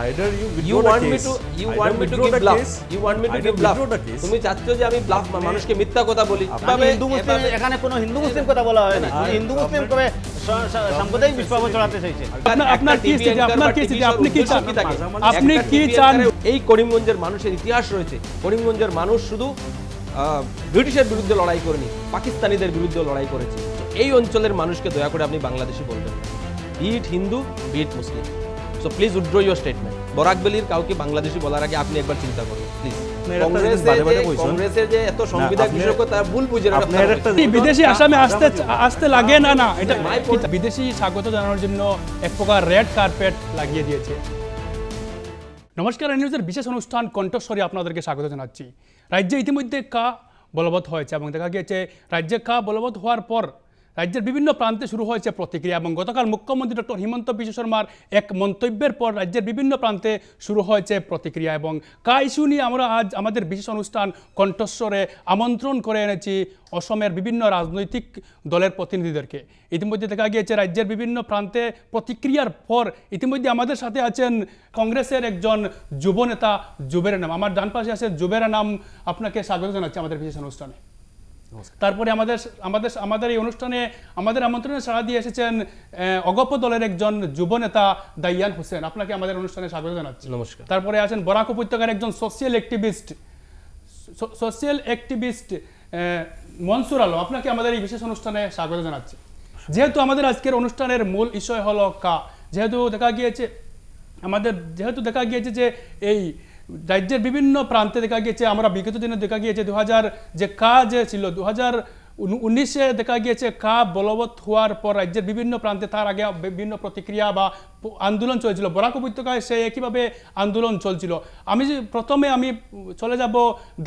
either you you want me to you want me to give bluff you want me to give bluff তুমি চাচ্ছো যে আমি bluff মানুষকে মিথ্যা কথা বলি কিভাবে হিন্দু মুসলিম এখানে কোনো হিন্দু মুসলিম কথা বলা হয় না হিন্দু মুসলিম করে সাম্প্রদায়িক বিপ্লব চড়াতে চাইছে আপনার কি স্থিতি আপনার কি স্থিতি আপনি কি চান আপনি কি চান এই করিমগঞ্জের মানুষের ইতিহাস রয়েছে করিমগঞ্জের মানুষ শুধু ব্রিটিশের বিরুদ্ধে লড়াই করেনি পাকিস্তানিদের বিরুদ্ধে লড়াই করেছে এই অঞ্চলের মানুষকে দয়া করে আপনি বাংলাদেশে বলবেন it Hindu be it Muslim so please withdraw your statement বেলির কাউকে বাংলাদেশি বলার আগে আপনি একবার চিন্তা করুন প্লিজ স্বাগত জন্য এক প্রকার রেড কার্পেট লাগিয়ে দিয়েছে নমস্কার নিউজের বিশেষ অনুষ্ঠান কণ্ঠস্বরে আপনাদেরকে স্বাগত জানাচ্ছি রাজ্যে ইতিমধ্যে কা বলবৎ হয়েছে এবং দেখা গিয়েছে রাজ্যে কা বলবৎ হওয়ার পর রাজ্যের বিভিন্ন প্রান্তে শুরু হয়েছে প্রতিক্রিয়া এবং গতকাল মুখ্যমন্ত্রী ডক্টর হিমন্ত বিশ্ব শর্মার এক মন্তব্যের পর রাজ্যের বিভিন্ন প্রান্তে শুরু হয়েছে প্রতিক্রিয়া এবং কা ইস্যু নিয়ে আমরা আজ আমাদের বিশেষ অনুষ্ঠান কণ্ঠস্বরে আমন্ত্রণ করে এনেছি অসমের বিভিন্ন রাজনৈতিক দলের প্রতিনিধিদেরকে ইতিমধ্যে দেখা গিয়েছে রাজ্যের বিভিন্ন প্রান্তে প্রতিক্রিয়ার পর ইতিমধ্যে আমাদের সাথে আছেন কংগ্রেসের একজন যুব নেতা নাম আমার ডান পাশে আছে জুবের নাম আপনাকে স্বাগত জানাচ্ছি আমাদের বিশেষ অনুষ্ঠানে তারপরে আমাদের আমাদের আমাদের এই অনুষ্ঠানে আমাদের আমন্ত্রণে সাড়া দিয়ে এসেছেন অগপ দলের একজন যুব নেতা দাইয়ান হোসেন আপনাকে আমাদের অনুষ্ঠানে স্বাগত জানাচ্ছি নমস্কার তারপরে আছেন বরাক উপত্যকার একজন social activist social activist Mansur Alam আপনাকে আমাদের এই বিশেষ অনুষ্ঠানে স্বাগত জানাচ্ছি যেহেতু আমাদের আজকের অনুষ্ঠানের মূল বিষয় হলো কা যেহেতু দেখা গিয়েছে আমাদের যেহেতু দেখা গিয়েছে যে এই রাজ্যের বিভিন্ন প্রান্তে দেখা গিয়েছে আমরা বিগত দিনে দেখা গিয়েছে দু যে কাজ ছিল দু উনিশে দেখা গিয়েছে কা বলবৎ হওয়ার পর রাজ্যের বিভিন্ন প্রান্তে তার আগে বিভিন্ন প্রতিক্রিয়া বা আন্দোলন চলছিল বরাক উপত্যকায় সে একইভাবে আন্দোলন চলছিল আমি প্রথমে আমি চলে যাব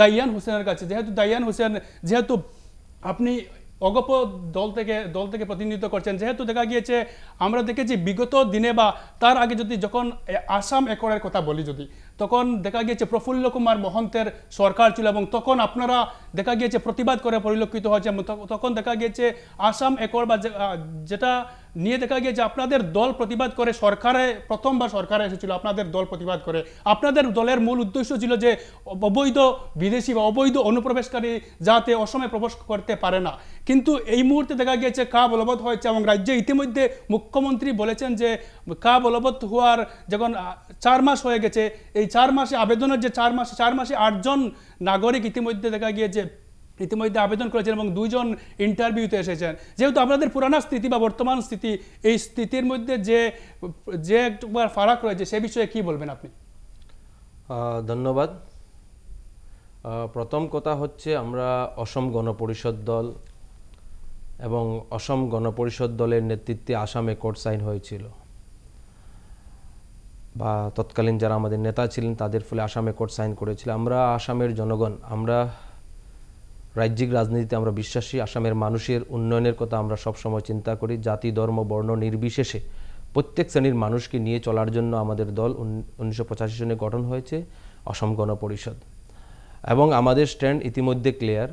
দাইয়ান হোসেনের কাছে যেহেতু দাইয়ান হোসেন যেহেতু আপনি অগপ দল থেকে দল থেকে প্রতিনিধিত্ব করছেন যেহেতু দেখা গিয়েছে আমরা দেখেছি বিগত দিনে বা তার আগে যদি যখন আসাম একরের কথা বলি যদি তখন দেখা গিয়েছে প্রফুল্ল কুমার মহন্তের সরকার ছিল এবং তখন আপনারা দেখা গিয়েছে প্রতিবাদ করে পরিলক্ষিত হয়েছে তখন দেখা গিয়েছে আসাম একর বা যেটা নিয়ে দেখা গিয়েছে আপনাদের দল প্রতিবাদ করে সরকারে প্রথমবার সরকারে এসেছিল আপনাদের দল প্রতিবাদ করে আপনাদের দলের মূল উদ্দেশ্য ছিল যে অবৈধ বিদেশি বা অবৈধ অনুপ্রবেশকারী যাতে অসমে প্রবেশ করতে পারে না কিন্তু এই মুহূর্তে দেখা গিয়েছে কা বলবৎ হয়েছে এবং রাজ্যে ইতিমধ্যে মুখ্যমন্ত্রী বলেছেন যে কা বলবৎ হওয়ার যখন চার মাস হয়ে গেছে এই এই চার মাসে আবেদনের যে চার মাসে চার মাসে আটজন নাগরিক ইতিমধ্যে দেখা গিয়েছে ইতিমধ্যে আবেদন করেছেন এবং দুইজন ইন্টারভিউতে এসেছেন যেহেতু আপনাদের পুরানা স্থিতি বা বর্তমান স্থিতি এই স্থিতির মধ্যে যে যে একবার ফারাক রয়েছে সে বিষয়ে কি বলবেন আপনি ধন্যবাদ প্রথম কথা হচ্ছে আমরা অসম গণপরিষদ দল এবং অসম গণপরিষদ দলের নেতৃত্বে আসামে কোর্ট সাইন হয়েছিল বা তৎকালীন যারা আমাদের নেতা ছিলেন তাদের ফলে আসামে কোর্ট সাইন করেছিল আমরা আসামের জনগণ আমরা রাজ্যিক রাজনীতিতে আমরা বিশ্বাসী আসামের মানুষের উন্নয়নের কথা আমরা সবসময় চিন্তা করি জাতি ধর্ম বর্ণ নির্বিশেষে প্রত্যেক শ্রেণীর মানুষকে নিয়ে চলার জন্য আমাদের দল উনিশশো সনে গঠন হয়েছে অসম গণ পরিষদ এবং আমাদের স্ট্যান্ড ইতিমধ্যে ক্লিয়ার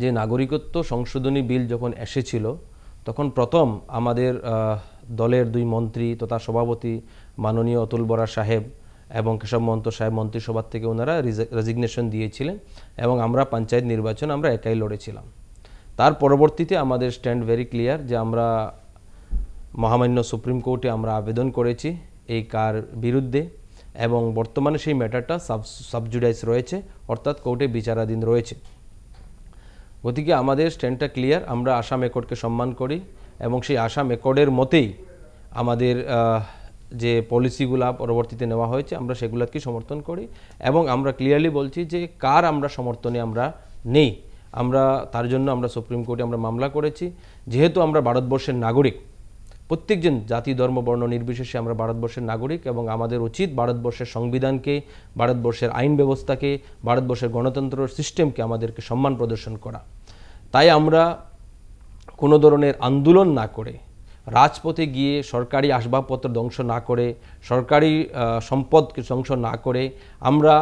যে নাগরিকত্ব সংশোধনী বিল যখন এসেছিল তখন প্রথম আমাদের দলের দুই মন্ত্রী তথা সভাপতি মাননীয় অতুল বরা সাহেব এবং কেশব মন্ত সাহেব মন্ত্রিসভার থেকে ওনারা রেজিগনেশন দিয়েছিলেন এবং আমরা পঞ্চায়েত নির্বাচন আমরা একাই লড়েছিলাম তার পরবর্তীতে আমাদের স্ট্যান্ড ভেরি ক্লিয়ার যে আমরা মহামান্য সুপ্রিম কোর্টে আমরা আবেদন করেছি এই কার বিরুদ্ধে এবং বর্তমানে সেই ম্যাটারটা সাব সাবজুডাইজ রয়েছে অর্থাৎ কোর্টে বিচারাধীন রয়েছে গতিকে আমাদের স্ট্যান্ডটা ক্লিয়ার আমরা আসাম একর্ডকে সম্মান করি এবং সেই আসাম একর্ডের মতেই আমাদের যে পলিসিগুলা পরবর্তীতে নেওয়া হয়েছে আমরা সেগুলাকে সমর্থন করি এবং আমরা ক্লিয়ারলি বলছি যে কার আমরা সমর্থনে আমরা নেই আমরা তার জন্য আমরা সুপ্রিম কোর্টে আমরা মামলা করেছি যেহেতু আমরা ভারতবর্ষের নাগরিক প্রত্যেকজন জাতি ধর্ম বর্ণ নির্বিশেষে আমরা ভারতবর্ষের নাগরিক এবং আমাদের উচিত ভারতবর্ষের সংবিধানকে ভারতবর্ষের আইন ব্যবস্থাকে ভারতবর্ষের গণতন্ত্র সিস্টেমকে আমাদেরকে সম্মান প্রদর্শন করা তাই আমরা কোনো ধরনের আন্দোলন না করে রাজপথে গিয়ে সরকারি আসবাবপত্র ধ্বংস না করে সরকারি সম্পদ ধ্বংস না করে আমরা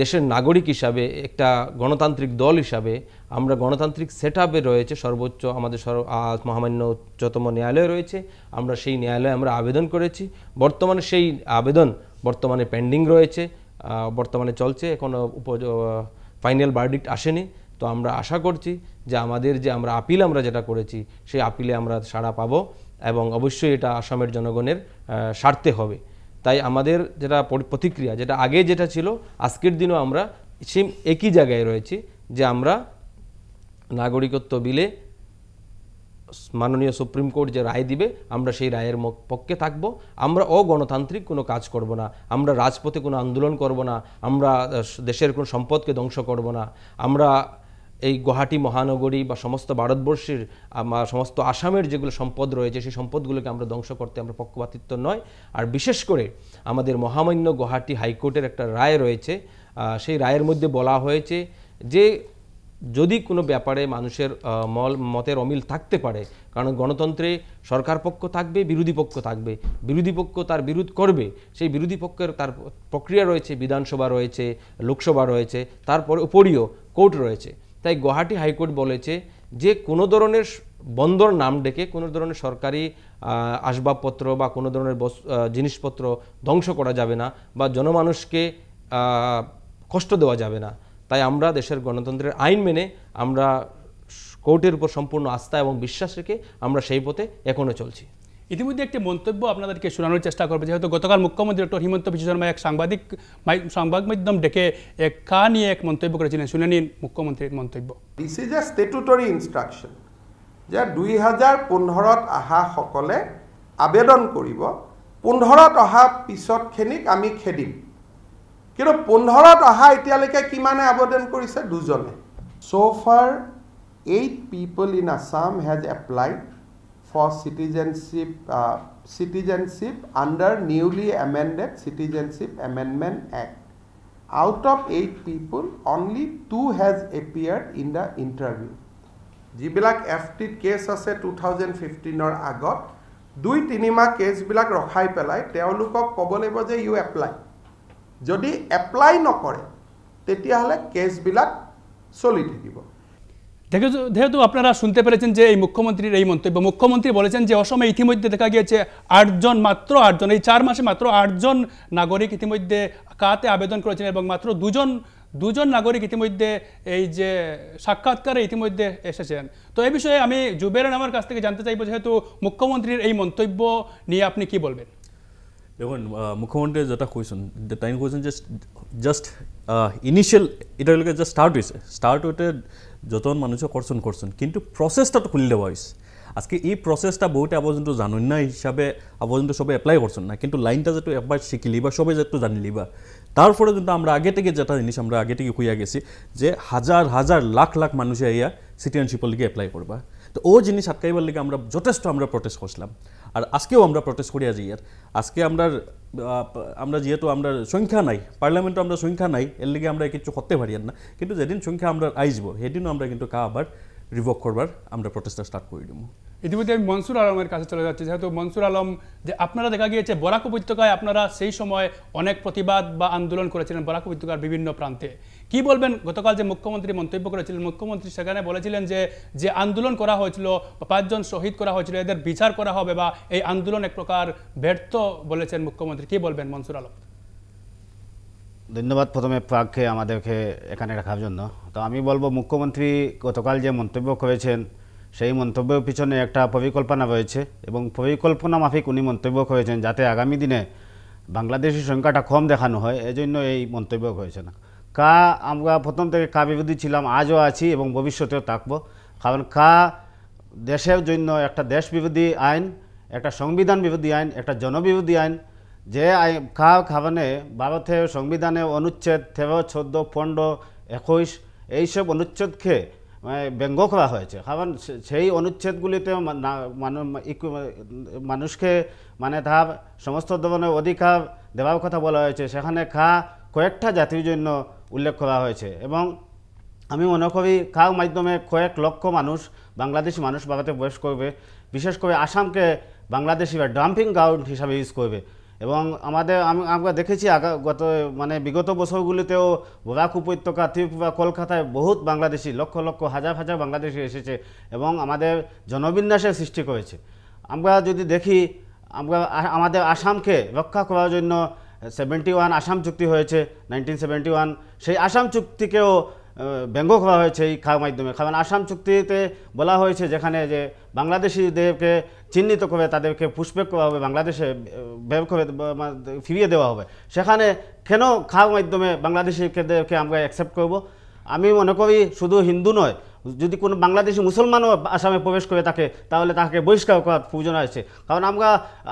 দেশের নাগরিক হিসাবে একটা গণতান্ত্রিক দল হিসাবে আমরা গণতান্ত্রিক সেট রয়েছে সর্বোচ্চ আমাদের মহামান্য উচ্চতম ন্যায়ালয় রয়েছে আমরা সেই ন্যায়ালয়ে আমরা আবেদন করেছি বর্তমানে সেই আবেদন বর্তমানে পেন্ডিং রয়েছে বর্তমানে চলছে এখনও ফাইনাল বার্ডিক্ট আসেনি তো আমরা আশা করছি যে আমাদের যে আমরা আপিল আমরা যেটা করেছি সেই আপিলে আমরা সাড়া পাব এবং অবশ্যই এটা আসামের জনগণের স্বার্থে হবে তাই আমাদের যেটা প্রতিক্রিয়া যেটা আগে যেটা ছিল আজকের দিনও আমরা সেম একই জায়গায় রয়েছি যে আমরা নাগরিকত্ব বিলে মাননীয় সুপ্রিম কোর্ট যে রায় দিবে আমরা সেই রায়ের পক্ষে থাকব আমরা অগণতান্ত্রিক কোনো কাজ করব না আমরা রাজপথে কোনো আন্দোলন করব না আমরা দেশের কোনো সম্পদকে ধ্বংস করব না আমরা এই গুয়াহাটি মহানগরী বা সমস্ত ভারতবর্ষের সমস্ত আসামের যেগুলো সম্পদ রয়েছে সেই সম্পদগুলোকে আমরা ধ্বংস করতে আমরা পক্ষপাতিত্ব নয় আর বিশেষ করে আমাদের মহামান্য গুয়াহাটি হাইকোর্টের একটা রায় রয়েছে সেই রায়ের মধ্যে বলা হয়েছে যে যদি কোনো ব্যাপারে মানুষের মল মতের অমিল থাকতে পারে কারণ গণতন্ত্রে সরকার পক্ষ থাকবে বিরোধী পক্ষ থাকবে বিরোধী পক্ষ তার বিরোধ করবে সেই বিরোধী পক্ষের তার প্রক্রিয়া রয়েছে বিধানসভা রয়েছে লোকসভা রয়েছে তারপর উপরিও কোর্ট রয়েছে তাই গুয়াহাটি হাইকোর্ট বলেছে যে কোনো ধরনের বন্দর নাম ডেকে কোনো ধরনের সরকারি আসবাবপত্র বা কোনো ধরনের জিনিসপত্র ধ্বংস করা যাবে না বা জনমানুষকে কষ্ট দেওয়া যাবে না তাই আমরা দেশের গণতন্ত্রের আইন মেনে আমরা কোর্টের উপর সম্পূর্ণ আস্থা এবং বিশ্বাস রেখে আমরা সেই পথে এখনও চলছি ইতিমধ্যে একটি মন্তব্য আপনাদেরকে শোনানোর চেষ্টা করবে যেহেতু গতকাল মুখ্যমন্ত্রী ডক্টর হিমন্ত বিশ্ব শর্মা এক সাংবাদিক সংবাদ মাধ্যম ডেকে এক কা নিয়ে এক মন্তব্য করেছিলেন শুনে নিন মুখ্যমন্ত্রীর মন্তব্য this is a statutory instruction যে দুই হাজার পোন্ধৰত সকলে আবেদন কৰিব পোন্ধৰত অহা পিছতখিনিক আমি খেদিম কিন্তু পোন্ধৰত অহা এতিয়ালৈকে কিমানে আবেদন কৰিছে দুজনে so' far eight people in Assam has applied for citizenship citizenship under newly amended citizenship amendment act out of eight people only two has appeared in the interview যিবিলাক এফ টিত কেছ আছে টু থাউজেণ্ড ফিফটিনৰ আগত দুই তিনিমাহ কেছবিলাক ৰখাই পেলাই তেওঁলোকক ক'ব লাগিব যে ইউ এপ্লাই যদি এপ্লাই নকৰে তেতিয়াহ'লে কেছবিলাক চলি থাকিব যেহেতু আপনারা শুনতে পেরেছেন যে এই মুখ্যমন্ত্রীর এই মন্তব্য মুখ্যমন্ত্রী বলেছেন যে অসমে ইতিমধ্যে দেখা গিয়েছে আটজন মাত্র আটজন এই চার মাসে মাত্র আটজন নাগরিক ইতিমধ্যে কাতে আবেদন করেছেন এবং মাত্র দুজন দুজন নাগরিক ইতিমধ্যে এই যে সাক্ষাৎকারে ইতিমধ্যে এসেছেন তো এই বিষয়ে আমি জুবের আমার কাছ থেকে জানতে চাইব যেহেতু মুখ্যমন্ত্রীর এই মন্তব্য নিয়ে আপনি কি বলবেন দেখুন মুখ্যমন্ত্রী যেটা কইছেন তাই কইছেন যে জাস্ট ইনিশিয়াল এটা জাস্ট স্টার্ট হয়েছে স্টার্ট হতে যতন মানুষে করছেন করছেন কিন্তু প্রসেসটা তো খুলি দেওয়া হয়েছে আজকে এই প্রসেসটা বহুতে আবর্জনটো জানুন না হিসাবে আবর্জনটো সবাই অ্যাপ্লাই করছেন না কিন্তু লাইনটা যেহেতু একবার শিখিলি বা সবাই যেহেতু জানিলি বা তারপরে কিন্তু আমরা আগে থেকে যেটা জিনিস আমরা আগে থেকে হইয়া গেছি যে হাজার হাজার লাখ লাখ মানুষে ইয়া সিটিয়ানশিপের লিগে অ্যাপ্লাই করবা তো ও জিনিস আটকাইবার লিগে আমরা যথেষ্ট আমরা প্রটেস্ট করছিলাম আর আজকেও আমরা প্রটেস্ট করি আজ ইয়ার আজকে আমরা আমরা যেহেতু আমরা সংখ্যা নাই পার্লামেন্টও আমরা সংখ্যা নাই এর লিগে আমরা কিছু করতে পারি না কিন্তু যেদিন সংখ্যা আমরা আইসব সেদিনও আমরা কিন্তু কা আবার রিভক করবার আমরা প্রটেস্টটা স্টার্ট করে দিব ইতিমধ্যে আমি মনসুর আলমের কাছে চলে যাচ্ছি যেহেতু মনসুর আলম যে আপনারা দেখা গিয়েছে বরাক উপত্যকায় আপনারা সেই সময় অনেক প্রতিবাদ বা আন্দোলন করেছিলেন বরাক উপত্যকার বিভিন্ন প্রান্তে কি বলবেন গতকাল যে মুখ্যমন্ত্রী মন্তব্য করেছিলেন মুখ্যমন্ত্রী সেখানে বলেছিলেন যে যে আন্দোলন করা হয়েছিল পাঁচজন শহীদ করা হয়েছিল এদের বিচার করা হবে বা এই আন্দোলন এক প্রকার ব্যর্থ বলেছেন মুখ্যমন্ত্রী কি বলবেন মনসুর আলম ধন্যবাদ প্রথমে প্রাককে আমাদেরকে এখানে রাখার জন্য তো আমি বলবো মুখ্যমন্ত্রী গতকাল যে মন্তব্য করেছেন সেই মন্তব্যের পিছনে একটা পরিকল্পনা রয়েছে এবং পরিকল্পনা মাফিক উনি মন্তব্য করেছেন যাতে আগামী দিনে বাংলাদেশি সংখ্যাটা কম দেখানো হয় এজন্য এই মন্তব্য হয়েছে না কা আমরা প্রথম থেকে কা বিরোধী ছিলাম আজও আছি এবং ভবিষ্যতেও থাকব কারণ কা দেশের জন্য একটা দেশ বিরোধী আইন একটা সংবিধান বিরোধী আইন একটা জনবিরোধী আইন যে কা খাবানে ভারতের সংবিধানে অনুচ্ছেদ তেরো চোদ্দো পনেরো একুশ এইসব অনুচ্ছেদকে মানে ব্যঙ্গ করা হয়েছে কারণ সেই অনুচ্ছেদগুলিতে মানুষকে মানে তার সমস্ত ধরনের অধিকার দেওয়ার কথা বলা হয়েছে সেখানে খা কয়েকটা জাতির জন্য উল্লেখ করা হয়েছে এবং আমি মনে করি খা মাধ্যমে কয়েক লক্ষ মানুষ বাংলাদেশি মানুষ বাগাতে বয়স করবে বিশেষ করে আসামকে বাংলাদেশিরা ডাম্পিং গ্রাউন্ড হিসাবে ইউজ করবে এবং আমাদের আমি আমরা দেখেছি গত মানে বিগত বছরগুলিতেও বরাক উপত্যকা ত্রিপুরা কলকাতায় বহুত বাংলাদেশি লক্ষ লক্ষ হাজার হাজার বাংলাদেশি এসেছে এবং আমাদের জনবিন্যাসের সৃষ্টি করেছে আমরা যদি দেখি আমরা আমাদের আসামকে রক্ষা করার জন্য সেভেন্টি ওয়ান আসাম চুক্তি হয়েছে নাইনটিন সেভেন্টি ওয়ান সেই আসাম চুক্তিকেও ব্যঙ্গ করা হয়েছে এই মাধ্যমে কারণ আসাম চুক্তিতে বলা হয়েছে যেখানে যে বাংলাদেশিদেরকে চিহ্নিত করে তাদেরকে পুষ্পেক করা হবে বাংলাদেশে বের করে ফিরিয়ে দেওয়া হবে সেখানে কেন খাওয়ার মাধ্যমে বাংলাদেশিদেরকে আমরা অ্যাকসেপ্ট করব আমি মনে করি শুধু হিন্দু নয় যদি কোনো বাংলাদেশি মুসলমানও আসামে প্রবেশ করে থাকে তাহলে তাকে বহিষ্কার করার প্রয়োজন আছে কারণ আমরা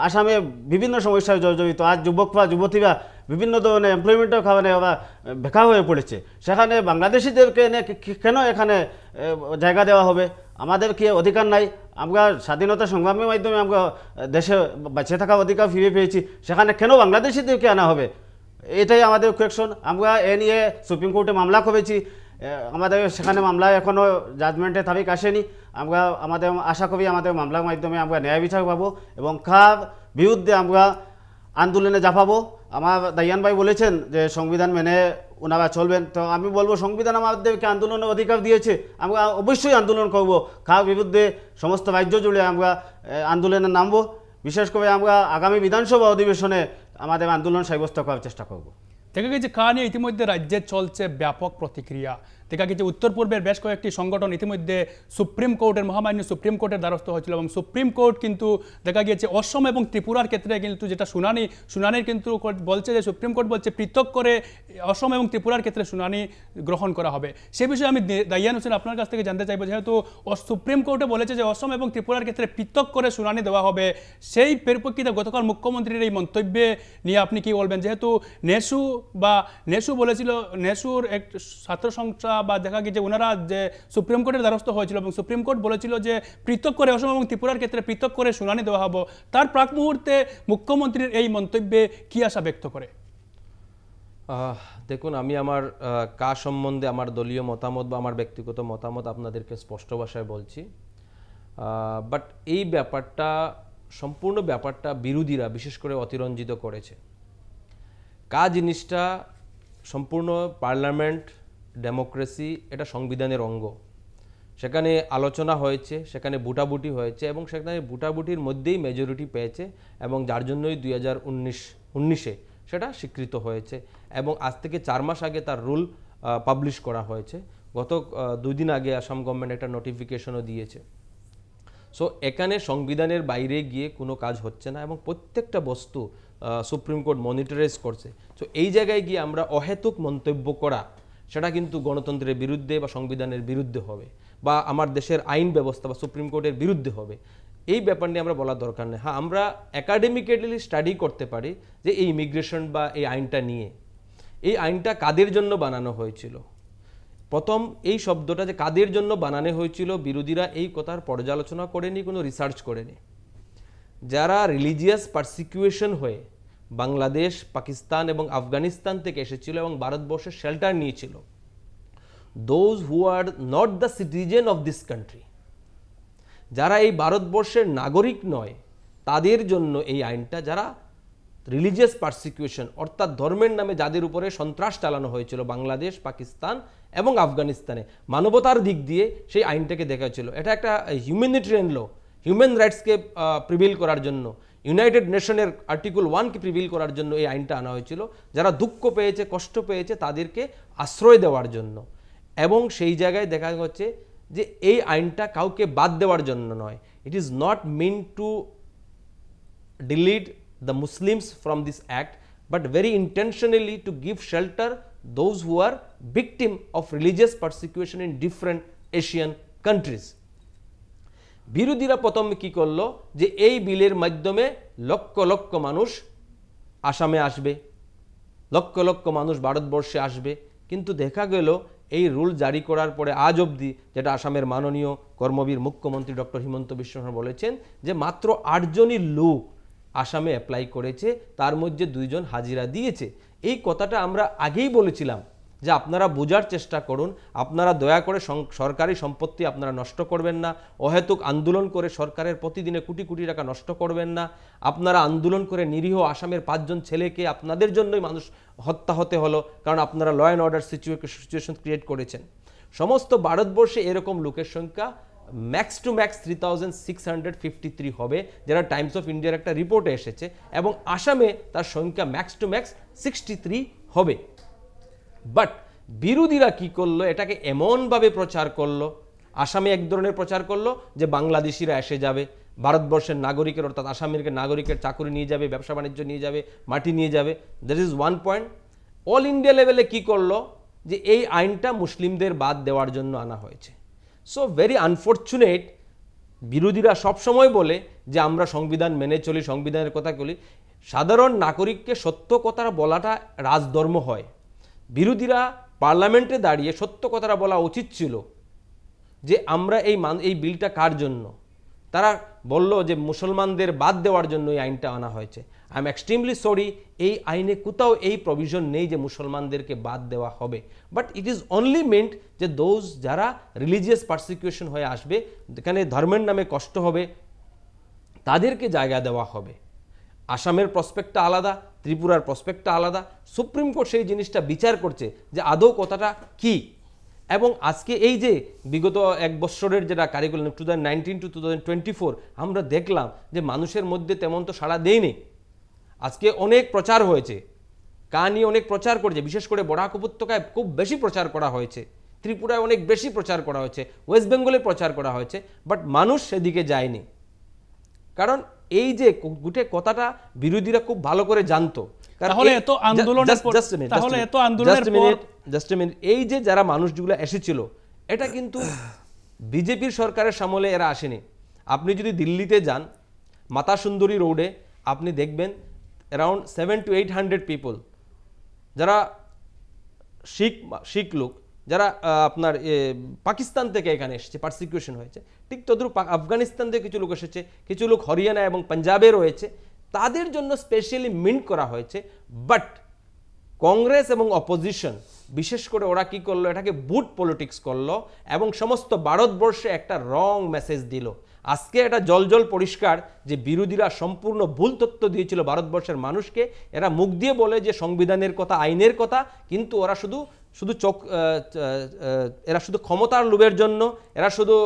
আসামে বিভিন্ন সমস্যায় জর্জরিত আজ যুবকরা যুবতীরা বিভিন্ন ধরনের এমপ্লয়মেন্টও ওরা বেকা হয়ে পড়েছে সেখানে বাংলাদেশিদেরকে এনে কেন এখানে জায়গা দেওয়া হবে আমাদের কি অধিকার নাই আমরা স্বাধীনতা সংগ্রামের মাধ্যমে আমরা দেশে বেঁচে থাকা অধিকার ফিরে পেয়েছি সেখানে কেন বাংলাদেশিদেরকে আনা হবে এটাই আমাদের কোয়েকশন আমরা এ নিয়ে সুপ্রিম কোর্টে মামলা করেছি আমাদের সেখানে মামলা এখনও জাজমেন্টের তারিখ আসেনি আমরা আমাদের আশা করি আমাদের মামলার মাধ্যমে আমরা ন্যায় বিচার পাবো এবং কার বিরুদ্ধে আমরা আন্দোলনে জাপাবো আমার দাইয়ান ভাই বলেছেন যে সংবিধান মেনে ওনারা চলবেন তো আমি বলবো সংবিধান আমাদেরকে আন্দোলনের অধিকার দিয়েছে আমরা অবশ্যই আন্দোলন করব কার বিরুদ্ধে সমস্ত রাজ্য জুড়ে আমরা আন্দোলনে নামবো বিশেষ করে আমরা আগামী বিধানসভা অধিবেশনে আমাদের আন্দোলন সাব্যস্ত করার চেষ্টা করব দেখা গেছে কারণে ইতিমধ্যে রাজ্যে চলছে ব্যাপক প্রতিক্রিয়া দেখা গেছে উত্তর পূর্বের বেশ কয়েকটি সংগঠন ইতিমধ্যে সুপ্রিম কোর্টের মহামান্য সুপ্রিম কোর্টের দ্বারস্থ হয়েছিল এবং সুপ্রিম কোর্ট কিন্তু দেখা গিয়েছে অসম এবং ত্রিপুরার ক্ষেত্রে কিন্তু যেটা শুনানি শুনানির কিন্তু বলছে যে সুপ্রিম কোর্ট বলছে পৃথক করে অসম এবং ত্রিপুরার ক্ষেত্রে শুনানি গ্রহণ করা হবে সে বিষয়ে আমি দাইয়ান হোসেন আপনার কাছ থেকে জানতে চাইবো যেহেতু সুপ্রিম কোর্টে বলেছে যে অসম এবং ত্রিপুরার ক্ষেত্রে পৃথক করে শুনানি দেওয়া হবে সেই পরিপ্রেক্ষিতে গতকাল মুখ্যমন্ত্রীর এই মন্তব্যে নিয়ে আপনি কি বলবেন যেহেতু নেসু বা নেসু বলেছিল নেসুর এক ছাত্র সংস্থা বা দেখা গেছে ওনারা যে সুপ্রিম কোর্টের দ্বারস্থ হয়েছিল এবং সুপ্রিম কোর্ট বলেছিল যে পৃথক করে অসম এবং ত্রিপুরার ক্ষেত্রে পৃথক করে শুনানি দেওয়া হবে তার প্রাক মুহূর্তে মুখ্যমন্ত্রীর এই মন্তব্যে কি আশা ব্যক্ত করে দেখুন আমি আমার কা সম্বন্ধে আমার দলীয় মতামত বা আমার ব্যক্তিগত মতামত আপনাদেরকে স্পষ্ট ভাষায় বলছি বাট এই ব্যাপারটা সম্পূর্ণ ব্যাপারটা বিরোধীরা বিশেষ করে অতিরঞ্জিত করেছে কা জিনিসটা সম্পূর্ণ পার্লামেন্ট ডেমোক্রেসি এটা সংবিধানের অঙ্গ সেখানে আলোচনা হয়েছে সেখানে বুটাবুটি হয়েছে এবং সেখানে বুটাবুটির মধ্যেই মেজরিটি পেয়েছে এবং যার জন্যই দুই হাজার উনিশ সেটা স্বীকৃত হয়েছে এবং আজ থেকে চার মাস আগে তার রুল পাবলিশ করা হয়েছে গত দুই দিন আগে আসাম গভর্নমেন্ট একটা নোটিফিকেশনও দিয়েছে সো এখানে সংবিধানের বাইরে গিয়ে কোনো কাজ হচ্ছে না এবং প্রত্যেকটা বস্তু সুপ্রিম কোর্ট মনিটরাইজ করছে সো এই জায়গায় গিয়ে আমরা অহেতুক মন্তব্য করা সেটা কিন্তু গণতন্ত্রের বিরুদ্ধে বা সংবিধানের বিরুদ্ধে হবে বা আমার দেশের আইন ব্যবস্থা বা সুপ্রিম কোর্টের বিরুদ্ধে হবে এই ব্যাপার নিয়ে আমরা বলার দরকার নেই হ্যাঁ আমরা অ্যাকাডেমিক্যালি স্টাডি করতে পারি যে এই ইমিগ্রেশন বা এই আইনটা নিয়ে এই আইনটা কাদের জন্য বানানো হয়েছিল প্রথম এই শব্দটা যে কাদের জন্য বানানো হয়েছিল বিরোধীরা এই কথার পর্যালোচনা করেনি কোনো রিসার্চ করেনি যারা রিলিজিয়াস পারসিকিউশন হয়ে বাংলাদেশ পাকিস্তান এবং আফগানিস্তান থেকে এসেছিল এবং ভারতবর্ষে শেল্টার নিয়েছিল those who are not the citizen of this country যারা এই ভারতবর্ষের নাগরিক নয় তাদের জন্য এই আইনটা যারা রিলিজিয়াস পার্সিকিউশন অর্থাৎ ধর্মের নামে যাদের উপরে সন্ত্রাস চালানো হয়েছিল বাংলাদেশ পাকিস্তান এবং আফগানিস্তানে মানবতার দিক দিয়ে সেই আইনটাকে দেখা হয়েছিল এটা একটা হিউম্যানিটেরিয়ান ল হিউম্যান রাইটসকে প্রিভিল করার জন্য ইউনাইটেড নেশনের আর্টিকেল ওয়ানকে প্রিভিল করার জন্য এই আইনটা আনা হয়েছিল যারা দুঃখ পেয়েছে কষ্ট পেয়েছে তাদেরকে আশ্রয় দেওয়ার জন্য এবং সেই জায়গায় দেখা যাচ্ছে যে এই আইনটা কাউকে বাদ দেওয়ার জন্য নয় it is not mean to delete the Muslims from this act but very intentionally to give shelter those who are victim of religious persecution in different Asian countries বিরোধীরা প্রথম কি করলো যে এই বিলের মাধ্যমে লক্ষ লক্ষ মানুষ আসামে আসবে লক্ষ লক্ষ মানুষ ভারতবর্ষে আসবে কিন্তু দেখা গেল এই রুল জারি করার পরে আজ অবধি যেটা আসামের মাননীয় কর্মবীর মুখ্যমন্ত্রী ডক্টর হিমন্ত বিশ্ব শর্মা বলেছেন যে মাত্র আটজনই লোক আসামে অ্যাপ্লাই করেছে তার মধ্যে দুইজন হাজিরা দিয়েছে এই কথাটা আমরা আগেই বলেছিলাম যে আপনারা বোঝার চেষ্টা করুন আপনারা দয়া করে সরকারি সম্পত্তি আপনারা নষ্ট করবেন না অহেতুক আন্দোলন করে সরকারের প্রতিদিনে কোটি কোটি টাকা নষ্ট করবেন না আপনারা আন্দোলন করে নিরীহ আসামের পাঁচজন ছেলেকে আপনাদের জন্যই মানুষ হত্যা হতে হলো কারণ আপনারা law and order situation create করেছেন সমস্ত ভারতবর্ষে এরকম লোকের সংখ্যা max to max three thousand six hundred fifty three হবে যারা টাইমস অফ ইন্ডিয়ার একটা রিপোর্টে এসেছে এবং আসামে তার সংখ্যা max to max sixty three হবে বাট বিরোধীরা কি করলো এটাকে এমনভাবে প্রচার করলো আসামে এক ধরনের প্রচার করলো যে বাংলাদেশিরা এসে যাবে ভারতবর্ষের নাগরিকের অর্থাৎ আসামের নাগরিকের চাকরি নিয়ে যাবে ব্যবসা বাণিজ্য নিয়ে যাবে মাটি নিয়ে যাবে that is one point all India লেভেলে কি করলো যে এই আইনটা মুসলিমদের বাদ দেওয়ার জন্য আনা হয়েছে সো ভেরি আনফর্চুনেট বিরোধীরা সবসময় বলে যে আমরা সংবিধান মেনে চলি সংবিধানের কথা বলি সাধারণ নাগরিককে সত্য কথা বলাটা রাজধর্ম হয় বিরোধীরা পার্লামেন্টে দাঁড়িয়ে সত্য কথাটা বলা উচিত ছিল যে আমরা এই মান এই বিলটা কার জন্য তারা বলল যে মুসলমানদের বাদ দেওয়ার জন্য এই আইনটা আনা হয়েছে আই এম এক্সট্রিমলি সরি এই আইনে কোথাও এই প্রভিশন নেই যে মুসলমানদেরকে বাদ দেওয়া হবে but it is only meant যে দোজ যারা রিলিজিয়াস পার্সিকিউশন হয়ে আসবে যেখানে ধর্মের নামে কষ্ট হবে তাদেরকে জায়গা দেওয়া হবে আসামের প্রসপেক্টটা আলাদা ত্রিপুরার প্রসপেক্টটা আলাদা সুপ্রিম কোর্ট সেই জিনিসটা বিচার করছে যে আদৌ কথাটা কি এবং আজকে এই যে বিগত এক বছরের যেটা curriculum two thousand nineteen to two thousand twenty four আমরা দেখলাম যে মানুষের মধ্যে তেমন তো সাড়া দেয়নি আজকে অনেক প্রচার হয়েছে কা নিয়ে অনেক প্রচার করেছে বিশেষ করে বরাক উপত্যকায় খুব বেশি প্রচার করা হয়েছে ত্রিপুরায় অনেক বেশি প্রচার করা হয়েছে ওয়েস্ট বেঙ্গলে প্রচার করা হয়েছে বাট মানুষ সেদিকে যায়নি কারণ এই যে গুটে কথাটা বিরোধীরা খুব ভালো করে জানতো এই যে যারা মানুষগুলো এসেছিল এটা কিন্তু বিজেপির সরকারের সামলে এরা আসেনি আপনি যদি দিল্লিতে যান মাতা সুন্দরী রোডে আপনি দেখবেন around seven to eight hundred people যারা শিখ শিখ লোক যারা আপনার পাকিস্তান থেকে এখানে এসেছে পার্সিকিউশন হয়েছে ঠিক তদ্রুপ আফগানিস্তান থেকে কিছু লোক এসেছে কিছু লোক হরিয়ানা এবং পাঞ্জাবে রয়েছে তাদের জন্য স্পেশালি মিন্ট করা হয়েছে বাট কংগ্রেস এবং অপোজিশন বিশেষ করে ওরা কি করলো এটাকে বুট পলিটিক্স করলো এবং সমস্ত ভারতবর্ষে একটা রং মেসেজ দিল আজকে এটা জলজল পরিষ্কার যে বিরোধীরা সম্পূর্ণ ভুল তথ্য দিয়েছিল ভারতবর্ষের মানুষকে এরা মুখ দিয়ে বলে যে সংবিধানের কথা আইনের কথা কিন্তু ওরা শুধু শুধু চোখ এরা শুধু ক্ষমতার লোভের জন্য এরা শুধু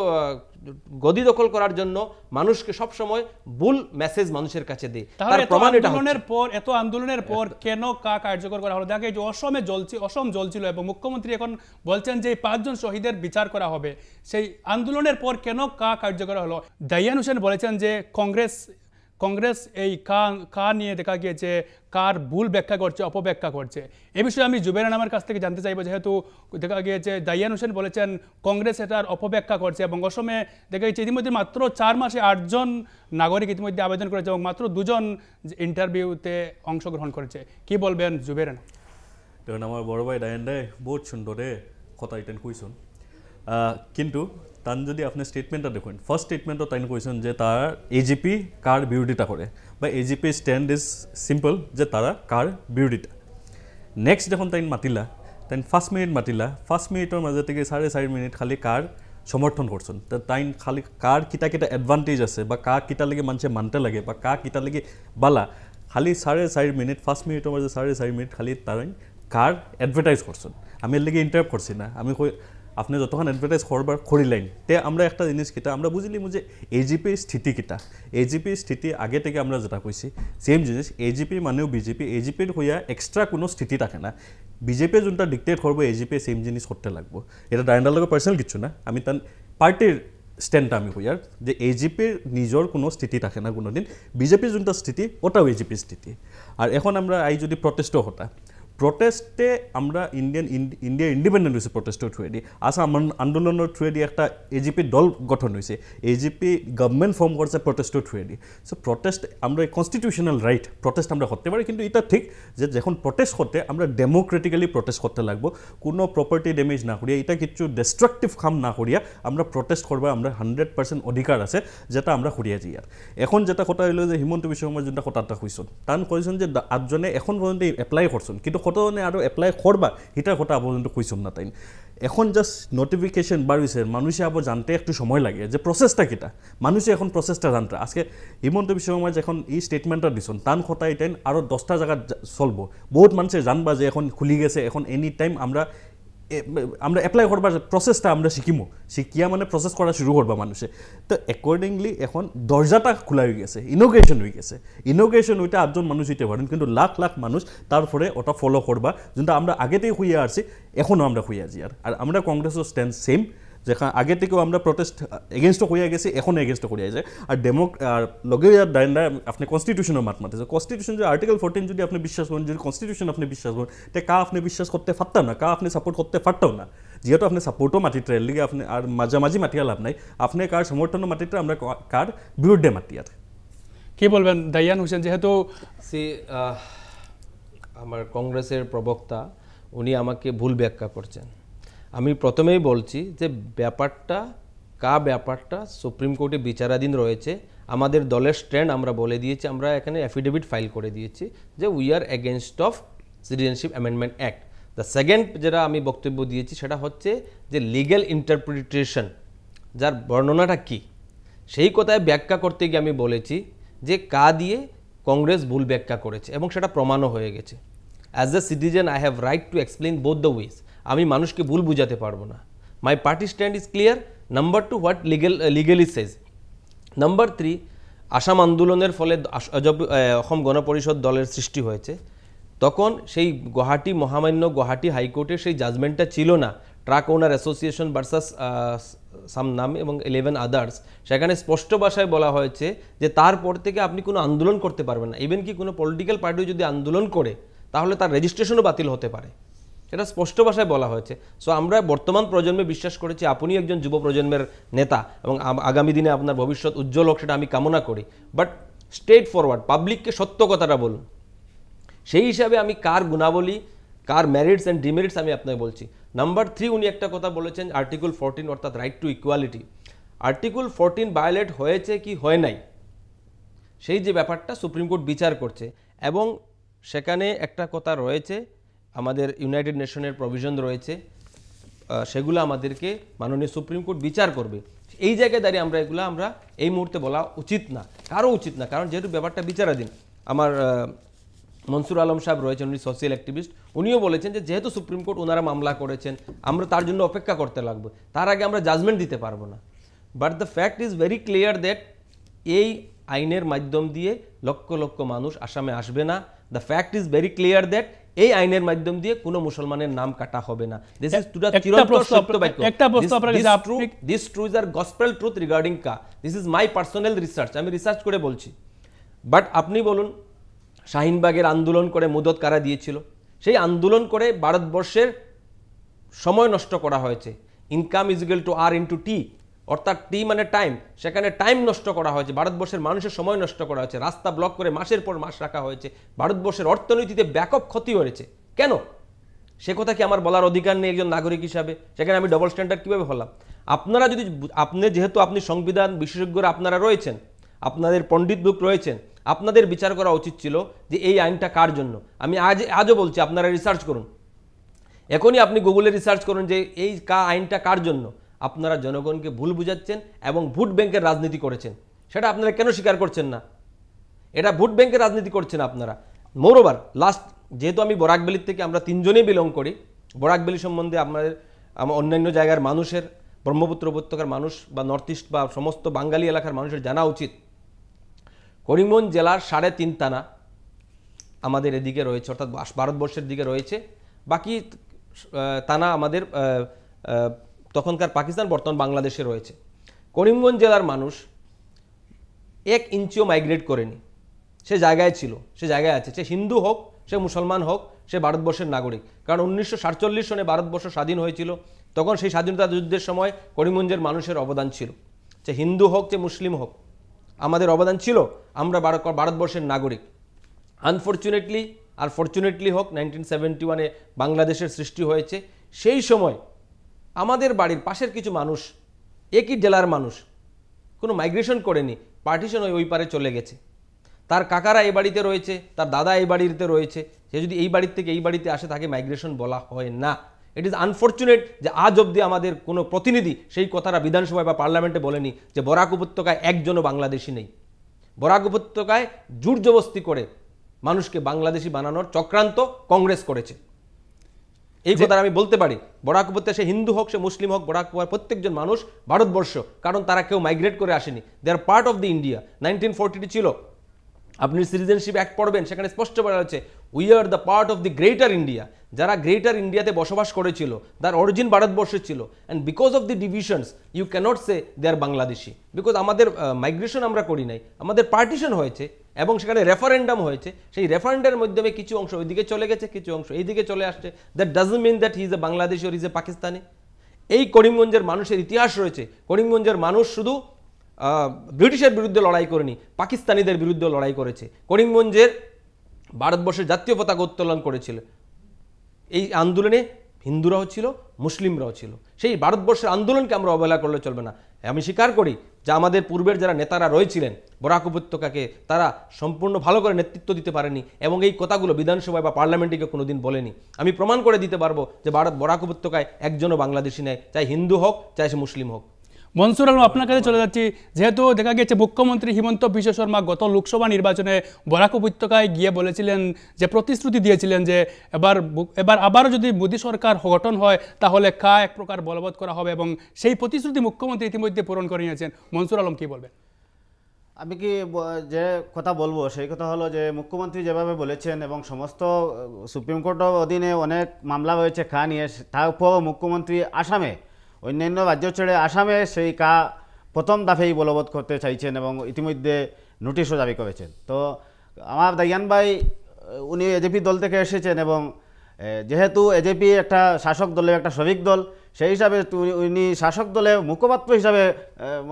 গদি দখল করার জন্য মানুষকে সব সময় ভুল মেসেজ মানুষের কাছে দেয় তার প্রমাণ এটা আন্দোলনের পর এত আন্দোলনের পর কেন কা কার্যকর করা হলো দেখে যে অসমে জ্বলছে অসম জ্বলছিল এবং মুখ্যমন্ত্রী এখন বলছেন যে পাঁচজন শহীদের বিচার করা হবে সেই আন্দোলনের পর কেন কা কার্যকর হলো দাইয়ান হোসেন বলেছেন যে কংগ্রেস কংগ্রেস এই কা নিয়ে দেখা গিয়েছে কার ভুল ব্যাখ্যা করছে অপব্যাখ্যা করছে এ বিষয়ে আমি জুবের আমার কাছ থেকে জানতে চাইবো যেহেতু দেখা গিয়েছে দাইয়ান হোসেন বলেছেন কংগ্রেস এটার অপব্যাখ্যা করছে এবং অসমে দেখা গেছে ইতিমধ্যে মাত্র চার মাসে আটজন নাগরিক ইতিমধ্যে আবেদন করেছে এবং মাত্র দুজন ইন্টারভিউতে অংশগ্রহণ করেছে কি বলবেন জুবের দেখুন আমার বড় ভাই ডায়ন দে বহুত সুন্দরে কথা এটা কইসন কিন্তু তান যদি আপনি ষ্টেটমেণ্ট এটা ফার্স্ট ফাৰ্ষ্ট তাই তাইন কৈছোঁ যে তাৰ এ জি পি কাৰ বিৰোধিতা কৰে বা A G P stand is simple যে তারা কাৰ বিৰোধিতা নেক্সট দেখোন তাইন মাতিলা তাই ফাৰ্ষ্ট মিনিট মাতিলা ফাৰ্ষ্ট মিনিটৰ থেকে চাৰে চাৰি মিনিট খালি কাৰ সমৰ্থন করছেন তাই খালি কার কিতা কিটা এডভান্টেজ আছে বা কা লাগে মানুষের মানতে লাগে বা কা লাগে বালা খালি চাৰে চাৰি মিনিট ফার্স্ট মিনিটৰ মাঝে চাৰে চাৰি মিনিট খালি তাই কার এডভার্টাইজ করছেন আমি এর লাগে ইন্টারাপ্ট করছি না আমি আপুনি যতখন এডভাৰ্টাইজ কৰবাৰ কৰি লাইন তে আমৰা একটা জিনিস কিটা আমৰা বুঝলাম যে এজিপিৰ স্থিতি কিটা পিৰ স্থিতি আগে থেকে আমৰা যেটা কইছি সেম জিনিস এজিপি মানেও বিজেপি পিৰ হইয়া এক্সট্ৰা কোনো স্থিতি থাকে না বিজেপি যোনটা এ জি এজিপি সেম জিনিস করতে লাগবে এটা ডায়নডালগ পার্সোনাল কিছু না আমি তার পার্টির স্ট্যান্ডটা আমি কইয়ার যে এ জি পিৰ নিজৰ কোনো স্থিতি থাকে না কোনোদিন বিজেপিৰ যোনটা স্থিতি এ জি পিৰ স্থিতি আৰু এখন আমাৰ আই যদি প্ৰটেষ্ট হতা প্রটেস্টে আমরা ইন্ডিয়ান ইন্ডিয়া ইন্ডিপেন্ডেন্ট হয়েছে প্রটেস্টৰ থ্ৰুৱেদি আসাম আন্দোলনৰ থ্ৰুৱেদি এটা এ জি পি দল গঠন হৈছে A G P government form করছে প্রটেস্টৰ থ্ৰুৱেদি সো প্রটেস্ট আমরা কনস্টিটিউশনাল রাইট প্রটেস্ট আমরা হতে পারি কিন্তু এটা ঠিক যে যখন প্রটেস্ট হতে আমরা ডেমোক্রেটিক্যালি প্রটেস্ট করতে লাগবো কোনো প্রপার্টি ড্যামেজ না করিয়া এটা কিছু ডিস্ট্রাকটিভ কাম না করিয়া আমরা প্রটেস্ট করবার আমরা হান্ড্রেড পার্সেন্ট অধিকার আছে যেটা আমরা করিয়া যাই ইয়ার এখন যেটা কথা হইলো যে হিমন্ত বিশ্ব শর্মা যেটা কথাটা হইছন তান কইছেন যে আটজনে এখন পর্যন্ত এপ্লাই করছেন কিন্তু ফটোনে আৰু এপ্লাই কৰবা সিটাৰ কথা আপোনাৰ কৈছোঁ না তাইন এখন জাষ্ট নটিফিকেশ্যন বাঢ়িছে মানুহে আপ জানতে একটু সময় লাগে যে প্ৰচেষ্টা কেইটা মানুহে এখন প্ৰচেষ্টা জানতে আজকে হিমন্ত বিশ্ব শৰ্মাই যে এখন ই ষ্টেটমেণ্টত দিছোঁ টান খটাই তাইন আৰু দহটা জেগাত চলব বহুত মানুহে জানবা যে এখন খুলি গৈছে এখন এনি টাইম আমাৰ আমরা এপ্লাই করবার প্রসেসটা আমরা শিকিমো শিকিয়া মানে প্রসেস করা শুরু করবা মানুষে তো একর্ডিংলি এখন দরজাটা খোলা হয়ে গেছে ইনোগ্রেশন হয়ে গেছে ইনোগ্রেশন ওইটা আটজন মানুষ হইতে পারেন কিন্তু লাখ লাখ মানুষ তারপরে ওটা ফলো করবা যেটা আমরা আগেতেই হইয়া আসছি এখনও আমরা হইয়া যাই আর আমরা কংগ্রেসের স্ট্যান্ড সেম যেখানে আগে থেকেও আমরা প্রটেস্ট এগেনস্টও করিয়া গেছি এখন এগেনস্টও করে আছে আর ডেমো আর লগে আর ডাইনরা আপনি কনস্টিটিউশনের মাত মাতেছে কনস্টিটিউশন যদি আর্টিকেল ফোরটিন যদি আপনি বিশ্বাস করেন যদি কনস্টিটিউশন আপনি বিশ্বাস করেন তে কা আপনি বিশ্বাস করতে পারতাম না কা আপনি সাপোর্ট করতে পারতাম না যেহেতু আপনি সাপোর্টও ট্রেন লিগে আপনি আর মাঝামাঝি মাতি লাভ নাই আপনি কার সমর্থনও মাতিতে আমরা কার বিরুদ্ধে মাতিয়ার কি বলবেন দাইয়ান হোসেন যেহেতু আমার কংগ্রেসের প্রবক্তা উনি আমাকে ভুল ব্যাখ্যা করছেন আমি প্রথমেই বলছি যে ব্যাপারটা কা ব্যাপারটা সুপ্রিম কোর্টে বিচারাধীন রয়েছে আমাদের দলের স্ট্যান্ড আমরা বলে দিয়েছি আমরা এখানে অ্যাফিডেভিট ফাইল করে দিয়েছি যে we are against of citizenship amendment act the second যেটা আমি বক্তব্য দিয়েছি সেটা হচ্ছে যে লিগ্যাল ইন্টারপ্রিটেশন যার বর্ণনাটা কি সেই কথায় ব্যাখ্যা করতে গিয়ে আমি বলেছি যে কা দিয়ে কংগ্রেস ভুল ব্যাখ্যা করেছে এবং সেটা প্রমাণও হয়ে গেছে as a citizen I have right to explain both the views আমি মানুষকে ভুল বুঝাতে পারবো না my party stand is clear number two what legal legally says number three Assam আন্দোলনের ফলে অসম গণপরিষদ দলের সৃষ্টি হয়েছে তখন সেই গুয়াহাটি মহামান্য গুয়াহাটি হাইকোর্টের সেই জাজমেন্টটা ছিল না truck owner association versus some নাম এবং ইলেভেন আদার্স সেখানে স্পষ্ট ভাষায় বলা হয়েছে যে তারপর থেকে আপনি কোনো আন্দোলন করতে পারবেন না ইভেন কি কোনো পলিটিক্যাল পার্টি যদি আন্দোলন করে তাহলে তার রেজিস্ট্রেশনও বাতিল হতে পারে এটা স্পষ্ট ভাষায় বলা হয়েছে সো আমরা বর্তমান প্রজন্মে বিশ্বাস করেছি আপনি একজন যুব প্রজন্মের নেতা এবং আগামী দিনে আপনার ভবিষ্যৎ উজ্জ্বল হোক সেটা আমি কামনা করি বাট স্ট্রেট ফরওয়ার্ড পাবলিককে সত্য কথাটা বলুন সেই হিসাবে আমি কার গুণাবলী কার ম্যারিটস অ্যান্ড ডিমেরিটস আমি আপনাকে বলছি নাম্বার থ্রি উনি একটা কথা বলেছেন আর্টিকেল ফোরটিন অর্থাৎ right to equality article fourteen violate হয়েছে কি হয় নাই সেই যে ব্যাপারটা সুপ্রিম কোর্ট বিচার করছে এবং সেখানে একটা কথা রয়েছে আমাদের ইউনাইটেড নেশনের প্রভিশন রয়েছে সেগুলো আমাদেরকে মাননীয় সুপ্রিম কোর্ট বিচার করবে এই জায়গায় দাঁড়িয়ে আমরা এগুলো আমরা এই মুহূর্তে বলা উচিত না কারো উচিত না কারণ যেহেতু ব্যাপারটা বিচারাধীন আমার মনসুর আলম সাহেব রয়েছেন উনি সোশ্যাল অ্যাক্টিভিস্ট উনিও বলেছেন যে যেহেতু সুপ্রিম কোর্ট ওনারা মামলা করেছেন আমরা তার জন্য অপেক্ষা করতে লাগবো তার আগে আমরা জাজমেন্ট দিতে পারবো না but the fact is very clear that এই আইনের মাধ্যম দিয়ে লক্ষ লক্ষ মানুষ আসামে আসবে না the fact is very clear that এই আইনের মাধ্যম দিয়ে কোন মুসলমানের নাম কাটা হবে না দিস ইজ টু দা চিরন্তন সত্য বাক্য একটা প্রশ্ন আপনি this are gospel truth regarding CAA this is my personal research আমি রিসার্চ করে বলছি বাট আপনি বলুন শাহিনবাগের আন্দোলন করে মুদত কারা দিয়েছিল সেই আন্দোলন করে ভারতবর্ষের সময় নষ্ট করা হয়েছে income is equal to R into T অর্থাৎ টি মানে টাইম সেখানে টাইম নষ্ট করা হয়েছে ভারতবর্ষের মানুষের সময় নষ্ট করা হয়েছে রাস্তা ব্লক করে মাসের পর মাস রাখা হয়েছে ভারতবর্ষের অর্থনীতিতে ব্যাপক ক্ষতি হয়েছে কেন সে কথা কি আমার বলার অধিকার নেই একজন নাগরিক হিসাবে সেখানে আমি ডবল স্ট্যান্ডার্ড কীভাবে হলাম আপনারা যদি আপনি যেহেতু আপনি সংবিধান বিশেষজ্ঞরা আপনারা রয়েছেন আপনাদের পণ্ডিত বুক রয়েছেন আপনাদের বিচার করা উচিত ছিল যে এই আইনটা কার জন্য আমি আজ আজও বলছি আপনারা রিসার্চ করুন এখনই আপনি গুগলে রিসার্চ করুন যে এই কা আইনটা কার জন্য আপনারা জনগণকে ভুল বুঝাচ্ছেন এবং ভোট ব্যাংকের রাজনীতি করেছেন সেটা আপনারা কেন স্বীকার করছেন না এটা ভোট ব্যাংকের রাজনীতি করছেন আপনারা মোরোবার লাস্ট যেহেতু আমি বরাকবেলির থেকে আমরা তিনজনেই বিলং করি বরাকবেলি সম্বন্ধে আপনাদের অন্যান্য জায়গার মানুষের ব্রহ্মপুত্র উপত্যকার মানুষ বা নর্থ ইস্ট বা সমস্ত বাঙালি এলাকার মানুষের জানা উচিত করিমগঞ্জ জেলার সাড়ে তিন তানা আমাদের এদিকে রয়েছে অর্থাৎ ভারতবর্ষের দিকে রয়েছে বাকি তানা আমাদের তখনকার পাকিস্তান বর্তমান বাংলাদেশে রয়েছে করিমগঞ্জ জেলার মানুষ এক ইঞ্চিও মাইগ্রেট করেনি সে জায়গায় ছিল সে জায়গায় আছে সে হিন্দু হোক সে মুসলমান হোক সে ভারতবর্ষের নাগরিক কারণ উনিশশো সনে ভারতবর্ষ স্বাধীন হয়েছিল তখন সেই স্বাধীনতা যুদ্ধের সময় করিমগঞ্জের মানুষের অবদান ছিল সে হিন্দু হোক যে মুসলিম হোক আমাদের অবদান ছিল আমরা ভারতবর্ষের নাগরিক আনফর্চুনেটলি আর ফর্চুনেটলি হোক নাইনটিন সেভেন্টি ওয়ানে বাংলাদেশের সৃষ্টি হয়েছে সেই সময় আমাদের বাড়ির পাশের কিছু মানুষ একই ডেলার মানুষ কোনো মাইগ্রেশন করেনি পার্টিশন ওই ওই পারে চলে গেছে তার কাকারা এই বাড়িতে রয়েছে তার দাদা এই বাড়িতে রয়েছে সে যদি এই বাড়ির থেকে এই বাড়িতে আসে তাকে মাইগ্রেশন বলা হয় না ইট ইজ আনফর্চুনেট যে আজ অবধি আমাদের কোনো প্রতিনিধি সেই কথাটা বিধানসভায় বা পার্লামেন্টে বলেনি যে বরাক উপত্যকায় একজনও বাংলাদেশি নেই বরাক উপত্যকায় জোর করে মানুষকে বাংলাদেশি বানানোর চক্রান্ত কংগ্রেস করেছে এই কথা আমি বলতে পারি বরাক সে হিন্দু হোক সে মুসলিম হোক বরাক প্রত্যেকজন মানুষ ভারতবর্ষ কারণ তারা কেউ মাইগ্রেট করে আসেনি they are part of the India nineteen forty ছিল আপনি সিটিজেনশিপ অ্যাক্ট পড়বেন সেখানে স্পষ্ট বলা হচ্ছে we are the part of the greater India যারা গ্রেটার ইন্ডিয়াতে বসবাস করেছিল তার অরিজিন ভারতবর্ষে ছিল and because of the divisions you can't say they are Bangladeshi বিকজ আমাদের মাইগ্রেশন আমরা করি নাই আমাদের পার্টিশন হয়েছে এবং সেখানে রেফারেন্ডাম হয়েছে সেই রেফারেন্ডের মাধ্যমে কিছু অংশ ওইদিকে চলে গেছে কিছু অংশ এইদিকে চলে আসছে that doesn't mean that he is a Bangladesh or is a Pakistani এই করিমগঞ্জের মানুষের ইতিহাস রয়েছে করিমগঞ্জের মানুষ শুধু ব্রিটিশের বিরুদ্ধে লড়াই করেনি পাকিস্তানিদের বিরুদ্ধে লড়াই করেছে করিমগঞ্জের ভারতবর্ষের জাতীয় পতাকা উত্তোলন করেছিল এই আন্দোলনে হিন্দুরাও ছিল মুসলিমরাও ছিল সেই ভারতবর্ষের আন্দোলনকে আমরা অবহেলা করলে চলবে না আমি স্বীকার করি যে আমাদের পূর্বের যারা নেতারা রয়েছিলেন বরাক উপত্যকাকে তারা সম্পূর্ণ ভালো করে নেতৃত্ব দিতে পারেনি এবং এই কথাগুলো বিধানসভায় বা পার্লামেন্টে কোনো দিন বলেনি আমি প্রমাণ করে দিতে পারবো যে ভারত বরাক উপত্যকায় একজনও বাংলাদেশি নেয় চাই হিন্দু হোক চাই সে মুসলিম হোক মনসুর আলম আপনার কাছে চলে যাচ্ছি যেহেতু দেখা গেছে মুখ্যমন্ত্রী হিমন্ত বিশ্ব শর্মা গত লোকসভা নির্বাচনে বরাক উপত্যকায় গিয়ে বলেছিলেন যে প্রতিশ্রুতি দিয়েছিলেন যে এবার এবার আবারও যদি মোদী সরকার গঠন হয় তাহলে কা এক প্রকার বলবৎ করা হবে এবং সেই প্রতিশ্রুতি মুখ্যমন্ত্রী ইতিমধ্যে পূরণ করে নিয়েছেন মনসুর আলম কি বলবেন আমি কি যে কথা বলবো সেই কথা হলো যে মুখ্যমন্ত্রী যেভাবে বলেছেন এবং সমস্ত সুপ্রিম কোর্টের অধীনে অনেক মামলা হয়েছে খা নিয়ে তারপর মুখ্যমন্ত্রী আসামে অন্যান্য রাজ্য ছেড়ে আসামে সেই কা প্রথম দাফেই বলবৎ করতে চাইছেন এবং ইতিমধ্যে নোটিশও দাবি করেছেন তো আমার দায়ান ভাই উনি এজেপি দল থেকে এসেছেন এবং যেহেতু এজেপি একটা শাসক দলের একটা শ্রমিক দল সেই হিসাবে উনি শাসক দলে মুখপাত্র হিসাবে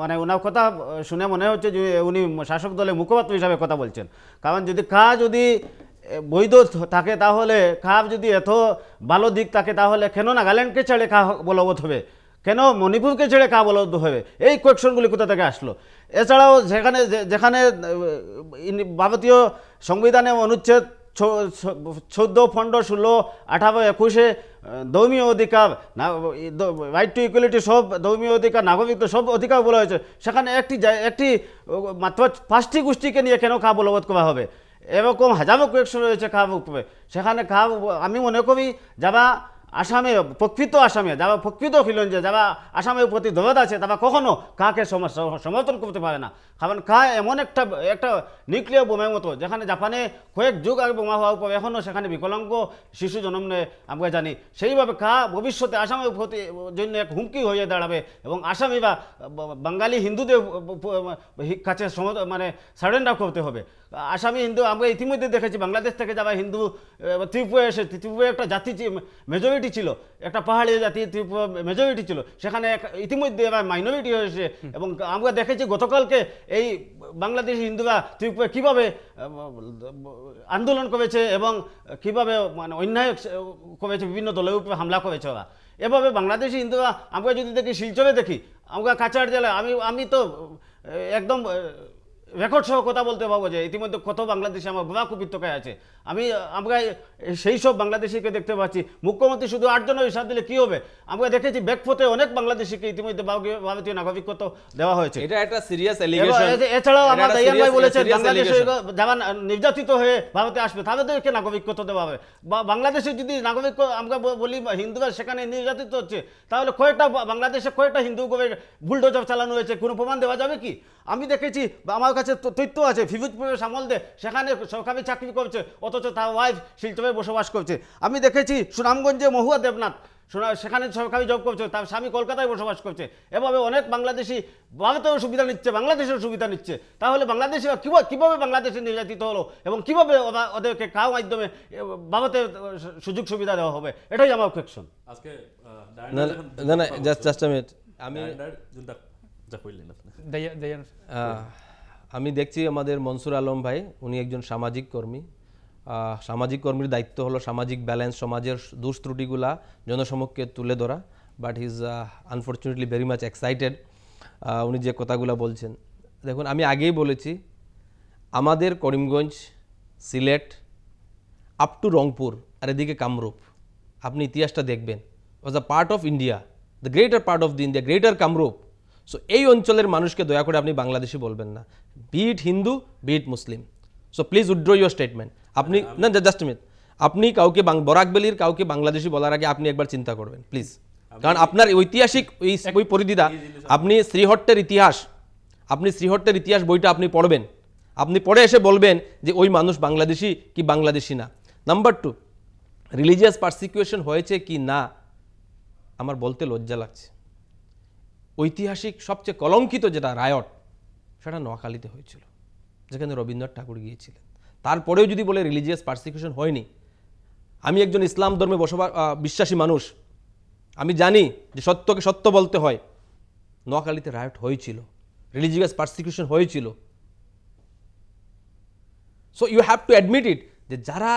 মানে ওনার কথা শুনে মনে হচ্ছে যে উনি শাসক দলে মুখপাত্র হিসাবে কথা বলছেন কারণ যদি কা যদি বৈধ থাকে তাহলে কাপ যদি এত ভালো দিক থাকে তাহলে কেন নাগাল্যান্ডকে ছেড়ে কা বলবৎ হবে কেন মণিপুরকে ছেড়ে কা বলদ হবে এই কোয়েকশনগুলি কোথা থেকে আসলো এছাড়াও যেখানে যেখানে ভারতীয় সংবিধানে অনুচ্ছেদ চোদ্দ পনেরো ষোলো আঠারো একুশে দৌমীয় অধিকার রাইট টু ইকুয়ালিটি সব দৌমীয় অধিকার নাগরিক সব অধিকার বলা হয়েছে সেখানে একটি একটি মাত্র পাঁচটি গোষ্ঠীকে নিয়ে কেন খা বলবৎ করা হবে এরকম হাজারো কোয়েকশন রয়েছে খাব উপরে সেখানে কাব আমি মনে করি যারা আসামে প্রকৃত আসামে যারা প্রকৃত খিলঞ্জে যারা আসামের প্রতি দরদ আছে তারা কখনো কাকে সমর্থন করতে পারে না কারণ কা এমন একটা একটা নিউক্লিয়ার বোমের মতো যেখানে জাপানে কয়েক যুগ আগে বোমা হওয়ার পর এখনও সেখানে বিকলাঙ্গ শিশু জন্ম নেয় আমরা জানি সেইভাবে কা ভবিষ্যতে আসামের প্রতি জন্য এক হুমকি হয়ে দাঁড়াবে এবং আসামি বা বাঙালি হিন্দুদের কাছে মানে সারেন্ডার করতে হবে আসামি হিন্দু আমরা ইতিমধ্যে দেখেছি বাংলাদেশ থেকে যাওয়া হিন্দু ত্রিপুরা এসে ত্রিপুরা একটা জাতি মেজরিটি ছিল একটা পাহাড়ি জাতি ত্রিপুরা মেজরিটি ছিল সেখানে ইতিমধ্যে এবার মাইনরিটি হয়েছে এবং আমরা দেখেছি গতকালকে এই বাংলাদেশি হিন্দুরা ত্রিপুরা কীভাবে আন্দোলন করেছে এবং কীভাবে মানে অন্যায় করেছে বিভিন্ন দলের উপরে হামলা করেছে ওরা এভাবে বাংলাদেশি হিন্দুরা আমরা যদি দেখি শিলচরে দেখি আমরা কাছাড় জেলায় আমি আমি তো একদম রেকর্ড সহ কথা বলতে পারবো যে ইতিমধ্যে কত বাংলাদেশে আমার ভুয়া কুপির আছে আমি আমরা সেই সব বাংলাদেশিকে দেখতে পাচ্ছি মুখ্যমন্ত্রী শুধু আটজনের হিসাব দিলে কি হবে আমরা দেখেছি ব্যাকফোতে অনেক বাংলাদেশিকে ইতিমধ্যে ভারতীয় নাগরিকত্ব দেওয়া হয়েছে এটা একটা সিরিয়াস এছাড়াও আমার দাইয়ান ভাই বলেছেন যারা নির্যাতিত হয়ে ভারতে আসবে তাদেরকে নাগরিকত্ব দেওয়া হবে বা বাংলাদেশে যদি নাগরিক আমরা বলি হিন্দুরা সেখানে নির্যাতিত হচ্ছে তাহলে কয়েকটা বাংলাদেশে কয়েকটা হিন্দু গোবের ভুলডোজার চালানো হয়েছে কোনো প্রমাণ দেওয়া যাবে কি আমি দেখেছি আমার কাছে তথ্য আছে ফিফুজপুরের সামল দে সেখানে সরকারি চাকরি করছে অত অথচ তার ওয়াইফ শিলচরে বসবাস করছে আমি দেখেছি সুনামগঞ্জে মহুয়া দেবনাথ সেখানে সরকারি জব করছে তার স্বামী কলকাতায় বসবাস করছে এভাবে অনেক বাংলাদেশি ভারতেও সুবিধা নিচ্ছে বাংলাদেশেও সুবিধা নিচ্ছে তাহলে বাংলাদেশি কীভাবে বাংলাদেশে নির্যাতিত হলো এবং কীভাবে ওদেরকে কার মাধ্যমে ভারতের সুযোগ সুবিধা দেওয়া হবে এটাই আমার কোয়েকশন আমি দেখছি আমাদের মনসুর আলম ভাই উনি একজন সামাজিক কর্মী সামাজিক কর্মীর দায়িত্ব হলো সামাজিক ব্যালেন্স সমাজের দোষ ত্রুটিগুলা জনসমক্ষে তুলে ধরা but his unfortunately very much excited উনি যে কথাগুলো বলছেন দেখুন আমি আগেই বলেছি আমাদের করিমগঞ্জ সিলেট আপ টু রংপুর আর এদিকে কামরূপ আপনি ইতিহাসটা দেখবেন was a part of India the greater part of the India greater Kamrup so এই অঞ্চলের মানুষকে দয়া করে আপনি বাংলাদেশি বলবেন না be it Hindu be it Muslim so please withdraw your statement আপনি না জাস্ট মিনিট আপনি কাউকে বরাক বেলির কাউকে বাংলাদেশি বলার আগে আপনি একবার চিন্তা করবেন প্লিজ কারণ আপনার ঐতিহাসিক ওই ওই আপনি শ্রীহট্টের ইতিহাস আপনি শ্রীহট্টের ইতিহাস বইটা আপনি পড়বেন আপনি পড়ে এসে বলবেন যে ওই মানুষ বাংলাদেশি কি বাংলাদেশি না নাম্বার টু রিলিজিয়াস পার্সিকুয়েশন হয়েছে কি না আমার বলতে লজ্জা লাগছে ঐতিহাসিক সবচেয়ে কলঙ্কিত যেটা রায়ট সেটা নোয়াখালীতে হয়েছিল যেখানে রবীন্দ্রনাথ ঠাকুর গিয়েছিলেন তারপরেও যদি বলে রিলিজিয়াস পার্সিকিউশন হয়নি আমি একজন ইসলাম ধর্মে বসবাস বিশ্বাসী মানুষ আমি জানি যে সত্যকে সত্য বলতে হয় নোয়াখালীতে রায়ট হয়েছিল রিলিজিয়াস পার্সিকিউশন হয়েছিল so you have to admit it যে যারা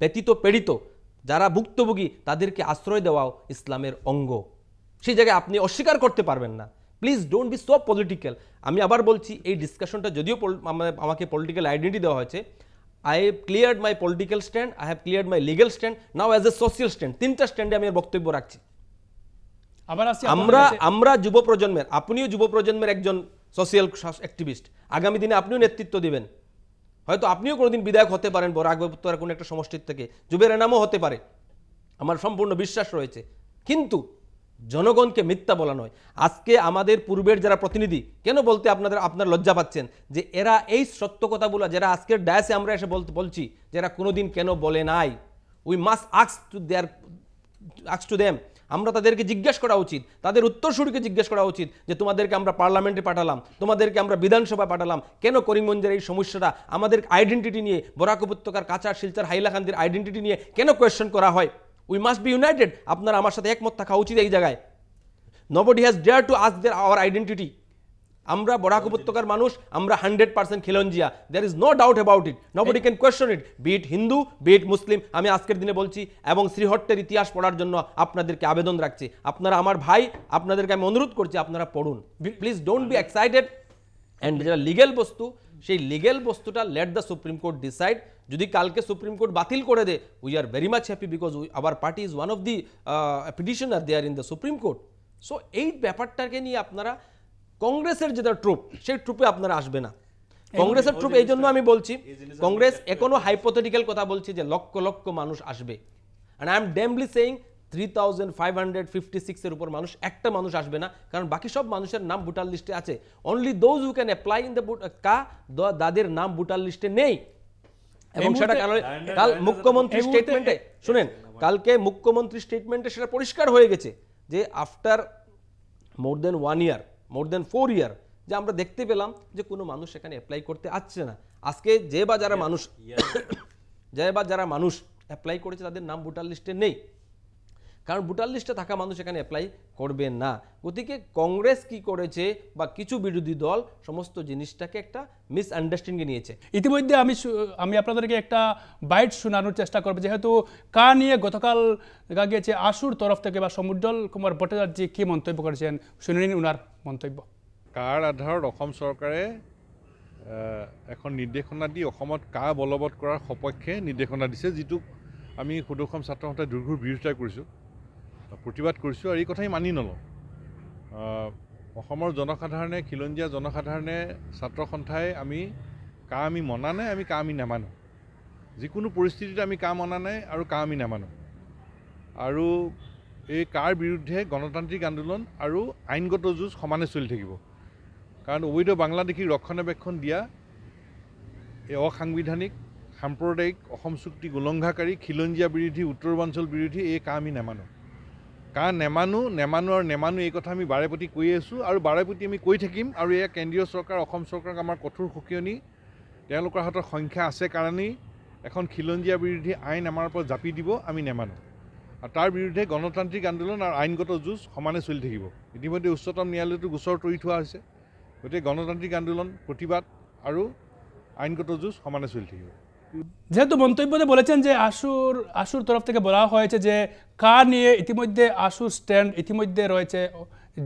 ব্যতীত পীড়িত যারা ভুক্তভোগী তাদেরকে আশ্রয় দেওয়াও ইসলামের অঙ্গ সেই জায়গায় আপনি অস্বীকার করতে পারবেন না please don't be so political আমি আবার বলছি এই ডিসকাশনটা যদিও আমাকে পলিটিক্যাল আইডেন্টি দেওয়া হয়েছে I have cleared my political stand I have cleared my legal stand now as a social stand তিনটা স্ট্যান্ডে আমি বক্তব্য রাখছি আমরা আমরা যুব প্রজন্মের আপনিও যুব প্রজন্মের একজন সোশ্যাল অ্যাক্টিভিস্ট আগামী দিনে আপনিও নেতৃত্ব দিবেন হয়তো আপনিও কোনোদিন বিধায়ক হতে পারেন বড় আগবত্তার কোনো একটা সমষ্টির থেকে যুবের এনামও হতে পারে আমার সম্পূর্ণ বিশ্বাস রয়েছে কিন্তু জনগণকে মিথ্যা বলা নয় আজকে আমাদের পূর্বের যারা প্রতিনিধি কেন বলতে আপনাদের আপনার লজ্জা পাচ্ছেন যে এরা এই সত্য কথাগুলো যারা আজকের ডায়াসে আমরা এসে বলতে বলছি যারা কোনোদিন কেন বলে নাই we must আক্স to their আক্স to them আমরা তাদেরকে জিজ্ঞেস করা উচিত তাদের উত্তরসূরিকে জিজ্ঞেস করা উচিত যে তোমাদেরকে আমরা পার্লামেন্টে পাঠালাম তোমাদেরকে আমরা বিধানসভায় পাঠালাম কেন করিমগঞ্জের এই সমস্যাটা আমাদের আইডেন্টিটি নিয়ে বরাক উপত্যকার কাঁচা শিলচার হাইলাকান্দির আইডেন্টিটি নিয়ে কেন কোয়েশ্চেন করা হয় উই মাস্ট বি ইউনাইটেড আপনার আমার সাথে একমত থাকা উচিত এই জায়গায় nobody has dare to ask their our identity আমরা বরাক উপত্যকার মানুষ আমরা হান্ড্রেড পার্সেন্ট খেলঞ্জিয়া there is no doubt about it nobody can question it be it Hindu be it Muslim আমি আজকের দিনে বলছি এবং শ্রীহট্টের ইতিহাস পড়ার জন্য আপনাদেরকে আবেদন রাখছি আপনারা আমার ভাই আপনাদেরকে আমি অনুরোধ করছি আপনারা পড়ুন please don't be excited and যেটা লিগেল বস্তু সেই লিগেল বস্তুটা let the Supreme Court decide যদি কালকে সুপ্রিম কোর্ট বাতিল করে দেয় we are very much happy because we our party is one of the petitioner they are in the Supreme Court so এই ব্যাপারটাকে নিয়ে আপনারা কংগ্রেসের যেটা ট্রুপ সেই ট্রুপে আপনারা আসবে না কংগ্রেসের ট্রুপ এই জন্য আমি বলছি কংগ্রেস এখনো হাইপোথেটিক্যাল কথা বলছি যে লক্ষ লক্ষ মানুষ আসবে and I am damn saying three এর উপর মানুষ একটা মানুষ আসবে না কারণ বাকি সব মানুষের নাম ভোটার লিস্টে আছে only those who can apply in CAA দাদের নাম ভোটার লিস্টে নেই এবং সেটা কাল মুখ্যমন্ত্রী স্টেটমেন্টে শুনেন কালকে মুখ্যমন্ত্রী স্টেটমেন্টে সেটা পরিষ্কার হয়ে গেছে যে after more than one year more than four year যে আমরা দেখতে পেলাম যে কোনো মানুষ সেখানে অ্যাপ্লাই করতে আসছে না আজকে যে বা যারা মানুষ যে বা যারা মানুষ অ্যাপ্লাই করেছে তাদের নাম ভোটার লিস্টে নেই কারণ ভোটার লিস্টে থাকা মানুষ এখানে অ্যাপ্লাই করবে না গতিকে কংগ্রেস কি করেছে বা কিছু বিরোধী দল সমস্ত জিনিসটাকে একটা মিসআন্ডারস্ট্যান্ডিংয়ে নিয়েছে ইতিমধ্যে আমি আমি আপনাদেরকে একটা বাইট শোনানোর চেষ্টা করবো যেহেতু কা নিয়ে গতকাল গিয়েছে আশুর তরফ থেকে বা সমুজ্জ্বল কুমার ভট্টাচার্য কি মন্তব্য করেছেন শুনে নিন ওনার মন্তব্য কাৰ আধাৰত অসম চৰকাৰে এখন নিৰ্দেশনা দি অসমত কা বলবৎ কৰাৰ সপক্ষে নিৰ্দেশনা দিছে যিটোক আমি সদৌ অসম ছাত্ৰ সন্থাই দুৰ্ঘৰ বিৰোধিতা কৰিছোঁ প্ৰতিবাদ কৰিছোঁ আৰু এই কথাই মানি নলওঁ অসমৰ জনসাধাৰণে খিলঞ্জীয়া জনসাধাৰণে ছাত্ৰ সন্থাই আমি কা আমি মনা নাই আমি কা আমি নামানো যিকোনো পৰিস্থিতিত আমি কা মনা নাই আৰু কা আমি নামানো আৰু এই কাৰ বিৰুদ্ধে গণতান্ত্ৰিক আন্দোলন আৰু আইনগত যুঁজ সমানে চলি থাকিব কাৰণ অবৈধ বাংলাদেশী ৰক্ষণাবেক্ষণ দিয়া এই অসাংবিধানিক সাম্প্ৰদায়িক অসম চুক্তি উলংঘাকাৰী খিলঞ্জীয়া বিৰোধী উত্তৰ অঞ্চল বিৰোধী এই কাম আমি নামানো কাৰণ নেমানো নেমানো আৰু নেমানো এই কথা আমি বাৰে প্ৰতি কৈ আছোঁ আৰু বাৰে প্ৰতি আমি কৈ থাকিম আৰু এয়া কেন্দ্ৰীয় চৰকাৰ অসম চৰকাৰক আমাৰ কঠোৰ সুকীয়নি তেওঁলোকৰ হাতত সংখ্যা আছে কাৰণেই এখন খিলঞ্জীয়া বিৰোধী আইন আমাৰ ওপৰত জাপি দিব আমি নেমানো আৰু তাৰ বিৰুদ্ধে গণতান্ত্ৰিক আন্দোলন আৰু আইনগত যুঁজ সমানে চলি থাকিব ইতিমধ্যে উচ্চতম ন্যায়ালয়টো গোচৰ তৰি থোৱা হৈছে গতিকে গণতান্ত্ৰিক আন্দোলন প্ৰতিবাদ আৰু আইনগত যুঁজ সমানে চলি থাকিব যেহেতু মন্তব্যতে বলেছেন যে আশুর আশুর তরফ থেকে বলা হয়েছে যে কার নিয়ে ইতিমধ্যে আশুর স্ট্যান্ড ইতিমধ্যে রয়েছে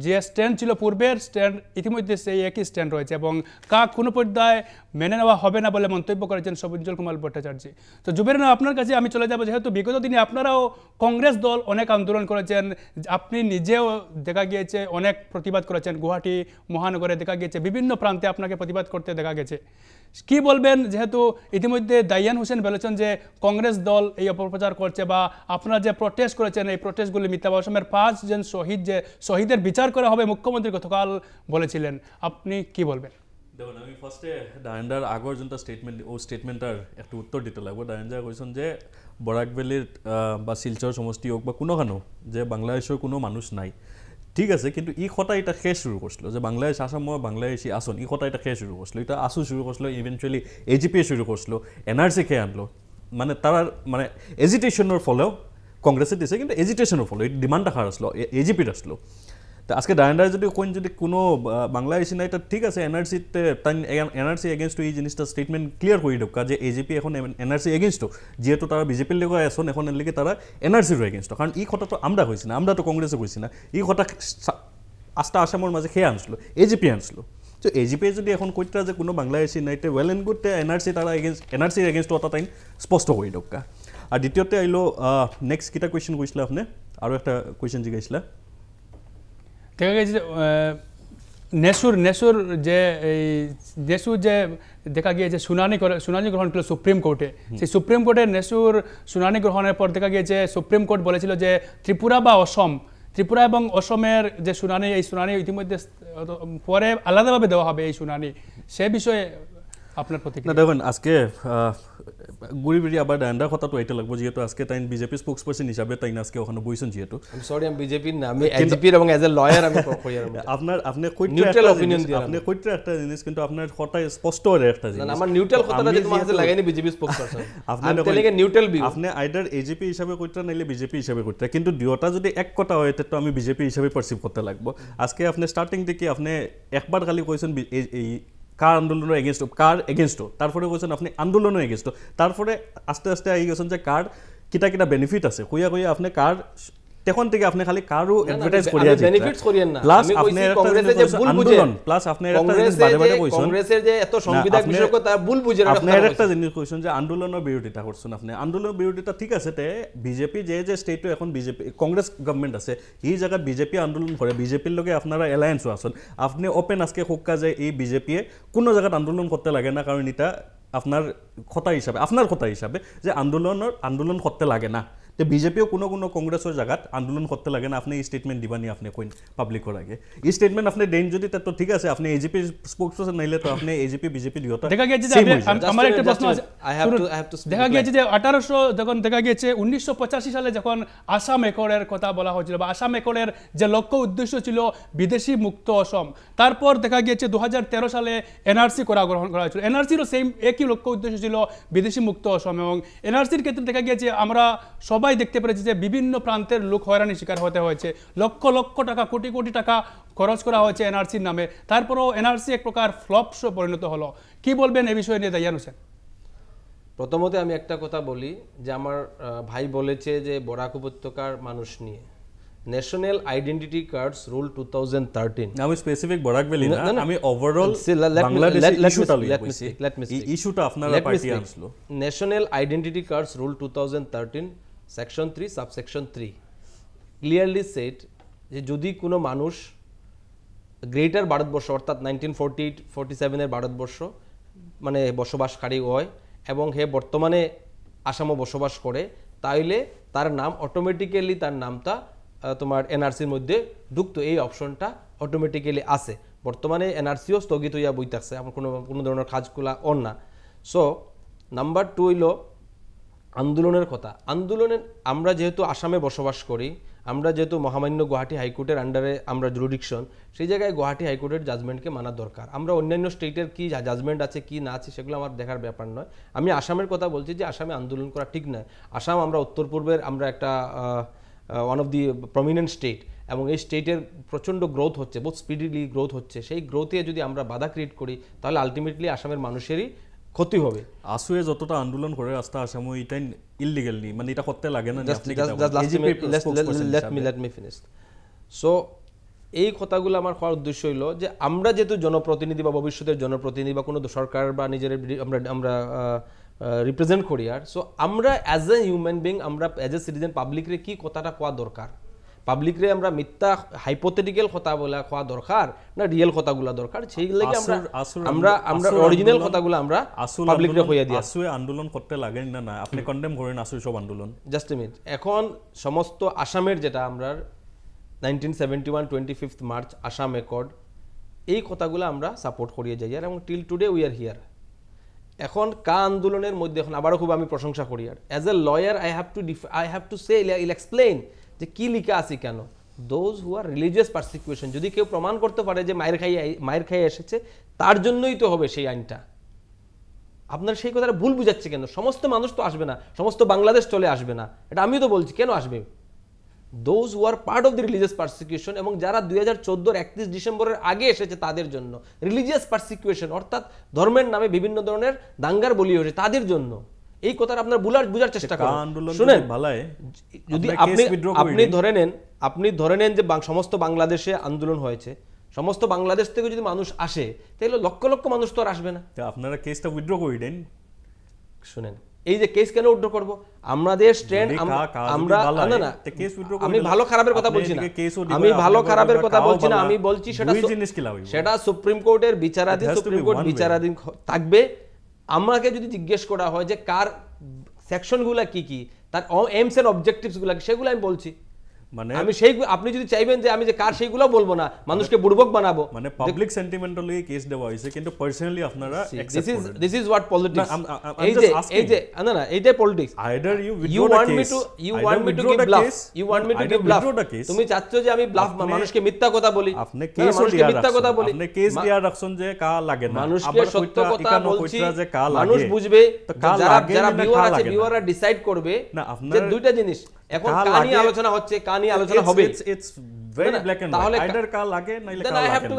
যে স্ট্যান্ড ছিল পূর্বের স্ট্যান্ড ইতিমধ্যে সেই একই স্ট্যান্ড রয়েছে এবং কা কোনো পর্যায়ে মেনে নেওয়া হবে না বলে মন্তব্য করেছেন সবুজ্জল কুমার ভট্টাচার্য তো জুবের আপনার কাছে আমি চলে যাবো যেহেতু বিগত দিনে আপনারাও কংগ্রেস দল অনেক আন্দোলন করেছেন আপনি নিজেও দেখা গিয়েছে অনেক প্রতিবাদ করেছেন গুয়াহাটি মহানগরে দেখা গিয়েছে বিভিন্ন প্রান্তে আপনাকে প্রতিবাদ করতে দেখা গেছে কি বলবেন যেহেতু ইতিমধ্যে দাইয়ান হোসেন বলেছেন যে কংগ্রেস দল এই অপপ্রচার করছে বা আপনারা যে প্রটেস্ট করেছেন এই প্রটেস্টগুলি মিথ্যা পাঁচ পাঁচজন শহীদ যে শহীদের বিচার করা হবে মুখ্যমন্ত্রী গতকাল বলেছিলেন আপনি কি বলবেন দেখুন আমি ফার্স্টে ডায়েন্ডার আগর যোনটা স্টেটমেন্ট ও স্টেটমেন্টার একটা উত্তর দিতে লাগবো ডায়েন্ডার কৈছেন যে বরাকবেলির বা শিলচর সমষ্টি হোক বা কোনোখানো যে বাংলাদেশের কোনো মানুষ নাই ঠিক আছে কিন্তু ই সতাই এটা সেই চুৰ কৰিছিলোঁ যে বাংলাদেশ আসাম মই বাংলাদেশী আসন ই সতাই এটা সেই চুৰ কৰিছিলোঁ এতিয়া আছো চুৰ কৰিছিলোঁ ইভেনচুয়ালি এ জি পিয়ে চুৰ কৰিছিলোঁ এন আৰ সি খেয়ে আনলো মানে তাৰ মানে এজিটেশ্যনৰ ফলেও কংগ্ৰেছে দিছে কিন্তু এজিটেশ্যনৰ এজিটেশনেৰ ফলে ডিমান্ড ৰাখাৰ আছিলোঁ এ জি পিত আছিলোঁ তো আজকে ডায়ান্ডার যদি কোন যদি কোনো বাংলা এসে নাই এটা ঠিক আছে এনআরসিতে এনআরসি এগেনস্ট এই জিনিসটা স্টেটমেন্ট ক্লিয়ার করে দিবা যে এজিপি এখন এনআরসি এগেনস্ট যেহেতু তারা বিজেপির লেগে এখন এখন লেগে তারা এনআরসির এগেনস্ট কারণ এই কথাটো আমরা কইছি না আমরা তো কংগ্রেসে কইছি না এই কথা আস্থা আসামের মাঝে খেয়ে আনছিল এজিপি আনছিল তো এজিপি যদি এখন কইতা যে কোনো বাংলাদেশ নাই ওয়েল এন্ড গুড এনআরসি তারা এগেনস্ট এনআরসির এগেনস্ট এটা টাইম স্পষ্ট করে দক্কা আর দ্বিতীয়তে আইলো নেক্সট কিটা কোয়েশ্চন কইছিলা আপনি আরও একটা কোয়েশ্চন জিগাইছিলা দেখা গেছে নেসুর নেসুর যে এই নেসুর যে দেখা গিয়েছে শুনানি শুনানি গ্রহণ করলো সুপ্রিম কোর্টে সেই সুপ্রিম কোর্টে নেসুর শুনানি গ্রহণের পর দেখা গিয়েছে সুপ্রিম কোর্ট বলেছিল যে ত্রিপুরা বা অসম ত্রিপুরা এবং অসমের যে শুনানি এই শুনানি ইতিমধ্যে পরে আলাদাভাবে দেওয়া হবে এই শুনানি সে বিষয়ে আপনার প্রতিক্রিয়া না দেখুন আজকে গুড়িবিড়ি আবার ডান্ডার কথা তো এটা লাগবে যেহেতু আজকে তাই বিজেপি স্পোক্স পার্সন হিসাবে তাই আজকে ওখানে বইছেন যেহেতু আমি কিন্তু আপনার বিজেপি স্পোক্স পার্সন আপনি তাহলে যদি এক কথা হয় তো আমি বিজেপি হিসাবে পারসিভ করতে আজকে আপনি স্টার্টিং থেকে আপনি একবার খালি কইছেন কার আন্দোলনের এগেনস্ট কার এগেনস্ট তারপরে কৈছেন আপনি আন্দোলনের এগেনস্ট তারপরে আস্তে আস্তে আহি গেছেন যে কার কিটা কিটা বেনিফিট আছে কইয়া কইয়া আপনি কার তখন থেকে আপনি খালি কারো অ্যাডভার্টাইজ করিয়া যাচ্ছেন বেনিফিটস করিয়েন না প্লাস আপনি কংগ্রেসে যে ভুল বুঝেন প্লাস আপনি একটা জিনিস বারে বারে কইছেন কংগ্রেসের যে এত সংবিধান বিষয়ক তার ভুল বুঝেন আপনি একটা জিনিস কইছেন যে আন্দোলনের বিরোধিতা করছেন আপনি আন্দোলনের বিরোধিতা ঠিক আছে তে বিজেপি যে যে স্টেট এখন বিজেপি কংগ্রেস গভর্নমেন্ট আছে এই জায়গা বিজেপি আন্দোলন করে বিজেপির লগে আপনারা এলায়েন্সও আছেন আপনি ওপেন আজকে হোক্কা যে এই বিজেপিয়ে কোনো জায়গাত আন্দোলন করতে লাগে না কারণ এটা আপনার কথা হিসাবে আপনার কথা হিসাবে যে আন্দোলনের আন্দোলন করতে লাগে না যে বিজেপিও কোনো কোনো কংগ্রেসের জায়গা আন্দোলন করতে লাগে না আপনি এই স্টেটমেন্ট দিবানি আপনি কইন পাব্লিকৰ আগে এই স্টেটমেন্ট আপনি দেন যদি তো ঠিক আছে আপনি এজিপি স্পোকসপারসন নাইলে তো আপনি এজিপি বিজেপি দুয়োটা দেখা গিয়েছে যে আমার একটা প্রশ্ন আছে I have to I have to দেখা গিয়েছে যে 1800 যখন দেখা গেছে 1985 সালে যখন আসাম একর্ডের কথা বলা হয়েছিল বা আসাম একর্ডের যে লক্ষ্য উদ্দেশ্য ছিল বিদেশি মুক্ত অসম তারপর দেখা গেছে 2013 সালে এনআরসি করা গ্রহণ করা হয়েছিল এনআরসিরও সেম একই লক্ষ্য উদ্দেশ্য ছিল বিদেশি মুক্ত অসম এবং এনআরসির ক্ষেত্রে দেখা গিয়েছে আমরা সবাই সবাই দেখতে পেরেছে যে বিভিন্ন প্রান্তের লোক হয়রানি শিকার হতে হয়েছে লক্ষ লক্ষ টাকা কোটি কোটি টাকা খরচ করা হয়েছে এনআরসির নামে তারপরও এনআরসি এক প্রকার ফ্লপ শো পরিণত হলো কি বলবেন এ বিষয়ে নিয়ে দাইয়ান হোসেন প্রথমত আমি একটা কথা বলি যে আমার ভাই বলেছে যে বরাক উপত্যকার মানুষ নিয়ে national identity cards rule two thousand thirteen আমি স্পেসিফিক বরাক ভ্যালি না আমি ওভারঅল ইস্যুটা ইস্যুটা national identity cards rule two thousand thirteen section three subsection three clearly set যে যদি কোনো মানুষ গ্রেটার ভারতবর্ষ অর্থাৎ নাইনটিন ফোরটি ফোরটি সেভেনের ভারতবর্ষ মানে বসবাসকারী হয় এবং হে বর্তমানে আসামও বসবাস করে তাইলে তার নাম অটোমেটিক্যালি তার নামটা তোমার এনআরসির মধ্যে যুক্ত এই অপশনটা অটোমেটিক্যালি আছে বর্তমানে এনআরসিও স্থগিত হইয়া বইতে থাকছে আমার কোনো কোনো ধরনের কাজগুলা অন না সো নাম্বার টু হইল আন্দোলনের কথা আন্দোলনের আমরা যেহেতু আসামে বসবাস করি আমরা যেহেতু মহামান্য গুয়াহাটি হাইকোর্টের আন্ডারে আমরা জুরুডিকশন সেই জায়গায় গুয়াহাটি হাইকোর্টের জাজমেন্টকে মানা দরকার আমরা অন্যান্য স্টেটের কি জাজমেন্ট আছে কি না আছে সেগুলো আমার দেখার ব্যাপার নয় আমি আসামের কথা বলছি যে আসামে আন্দোলন করা ঠিক নয় আসাম আমরা উত্তর পূর্বের আমরা একটা one of the prominent state এবং এই স্টেটের প্রচণ্ড গ্রোথ হচ্ছে বহুত স্পিডিলি গ্রোথ হচ্ছে সেই গ্রোথে যদি আমরা বাধা ক্রিয়েট করি তাহলে আলটিমেটলি আসামের মানুষেরই ক্ষতি হবে আসুয়ে যতটা আন্দোলন করে রাস্তা আসাম এটাই ইলিগেল নি মানে এটা করতে লাগে না সো এই কথাগুলো আমার হওয়ার উদ্দেশ্য হইল যে আমরা যেহেতু জনপ্রতিনিধি বা ভবিষ্যতের জনপ্রতিনিধি বা কোনো সরকার বা নিজের আমরা আমরা রিপ্রেজেন্ট করি আর সো আমরা অ্যাজ এ হিউম্যান বিং আমরা অ্যাজ এ সিটিজেন পাবলিকরে কি কথাটা কোয়া দরকার পাবলিকরে আমরা মিথ্যা হাইপোথেটিক্যাল কথা বলা খোয়া দরকার না রিয়েল কথাগুলা দরকার সেই লাগে আমরা আমরা আমরা অরিজিনাল কথাগুলো আমরা পাবলিকরে হইয়া দিই আসুয়ে আন্দোলন করতে লাগে না না আপনি কন্ডেম করেন আসুয়ে সব আন্দোলন জাস্ট মিনিট এখন সমস্ত আসামের যেটা আমরা nineteen seventy one twenty fifth March Assam accord এই কথাগুলো আমরা সাপোর্ট করিয়ে যাই আর এবং till today we are here এখন কা আন্দোলনের মধ্যে এখন আবারও খুব আমি প্রশংসা করি আর as a lawyer I have to ডিফ I have to say I'll explain যে কি লিখা আছে কেন দোজ হু আর রিলিজিয়াস পার্সিকুয়েশন যদি কেউ প্রমাণ করতে পারে যে মায়ের খাই মায়ের খাই এসেছে তার জন্যই তো হবে সেই আইনটা আপনার সেই কথাটা ভুল বুঝাচ্ছে কেন সমস্ত মানুষ তো আসবে না সমস্ত বাংলাদেশ চলে আসবে না এটা আমিও তো বলছি কেন আসবে those who are part of the religious persecution এবং যারা দুই হাজার চোদ্দোর একত্রিশ ডিসেম্বরের আগে এসেছে তাদের জন্য রিলিজিয়াস পার্সিকিউশন অর্থাৎ ধর্মের নামে বিভিন্ন ধরনের দাঙ্গার বলি হয়েছে তাদের জন্য এই কথাটা আপনার বুলার বুঝার চেষ্টা করুন শুনেন যদি আপনি আপনি ধরে নেন আপনি ধরে নেন যে সমস্ত বাংলাদেশে আন্দোলন হয়েছে সমস্ত বাংলাদেশ থেকে যদি মানুষ আসে তাহলে লক্ষ লক্ষ মানুষ তো আর আসবে না আপনারা কেসটা উইথড্র করে দেন শুনেন এই যে কেস কেন উইথড্র করব আমাদের স্ট্যান্ড আমরা না না কেস আমি ভালো খারাপের কথা বলছি না আমি ভালো খারাপের কথা বলছি না আমি বলছি সেটা সেটা সুপ্রিম কোর্টের বিচারাধীন সুপ্রিম কোর্ট বিচারাধীন থাকবে আমাকে যদি জিজ্ঞেস করা হয় যে কার সেকশনগুলো কি কি তার এমস এন্ড অবজেক্টিভসগুলো সেগুলো আমি বলছি মানে আমি সেই আপনি যদি চাইবেন যে আমি যে কার সেইগুলো বলবো না মানে মানুষকে বুর্বক বানাবো মানে পাবলিক সেন্টিমেন্টাল লিয়ে কেস দেওয়া হয়েছে কিন্তু পার্সোনালি আপনারা this is this is what politics এই যে এই যে না না এইটাই politics either you you want me to you want me to give bluff you want me to give bluff তুমি চাচ্ছ যে আমি ব্লাফ মানুষকে মিথ্যা কথা বলি আপনি কেস হ্যাঁ, মানুষকে মিথ্যা কথা বলি আপনি কেস দিয়া রাখছেন যে কা লাগে না মানুষকে সত্য কথা বলছি মানুষ বুঝবে যারা যারা ভিউয়ার আছে ভিউয়াররা ডিসাইড করবে না যে দুইটা জিনিস এখন কানি আলোচনা হচ্ছে কানি আলোচনা হবে লাগে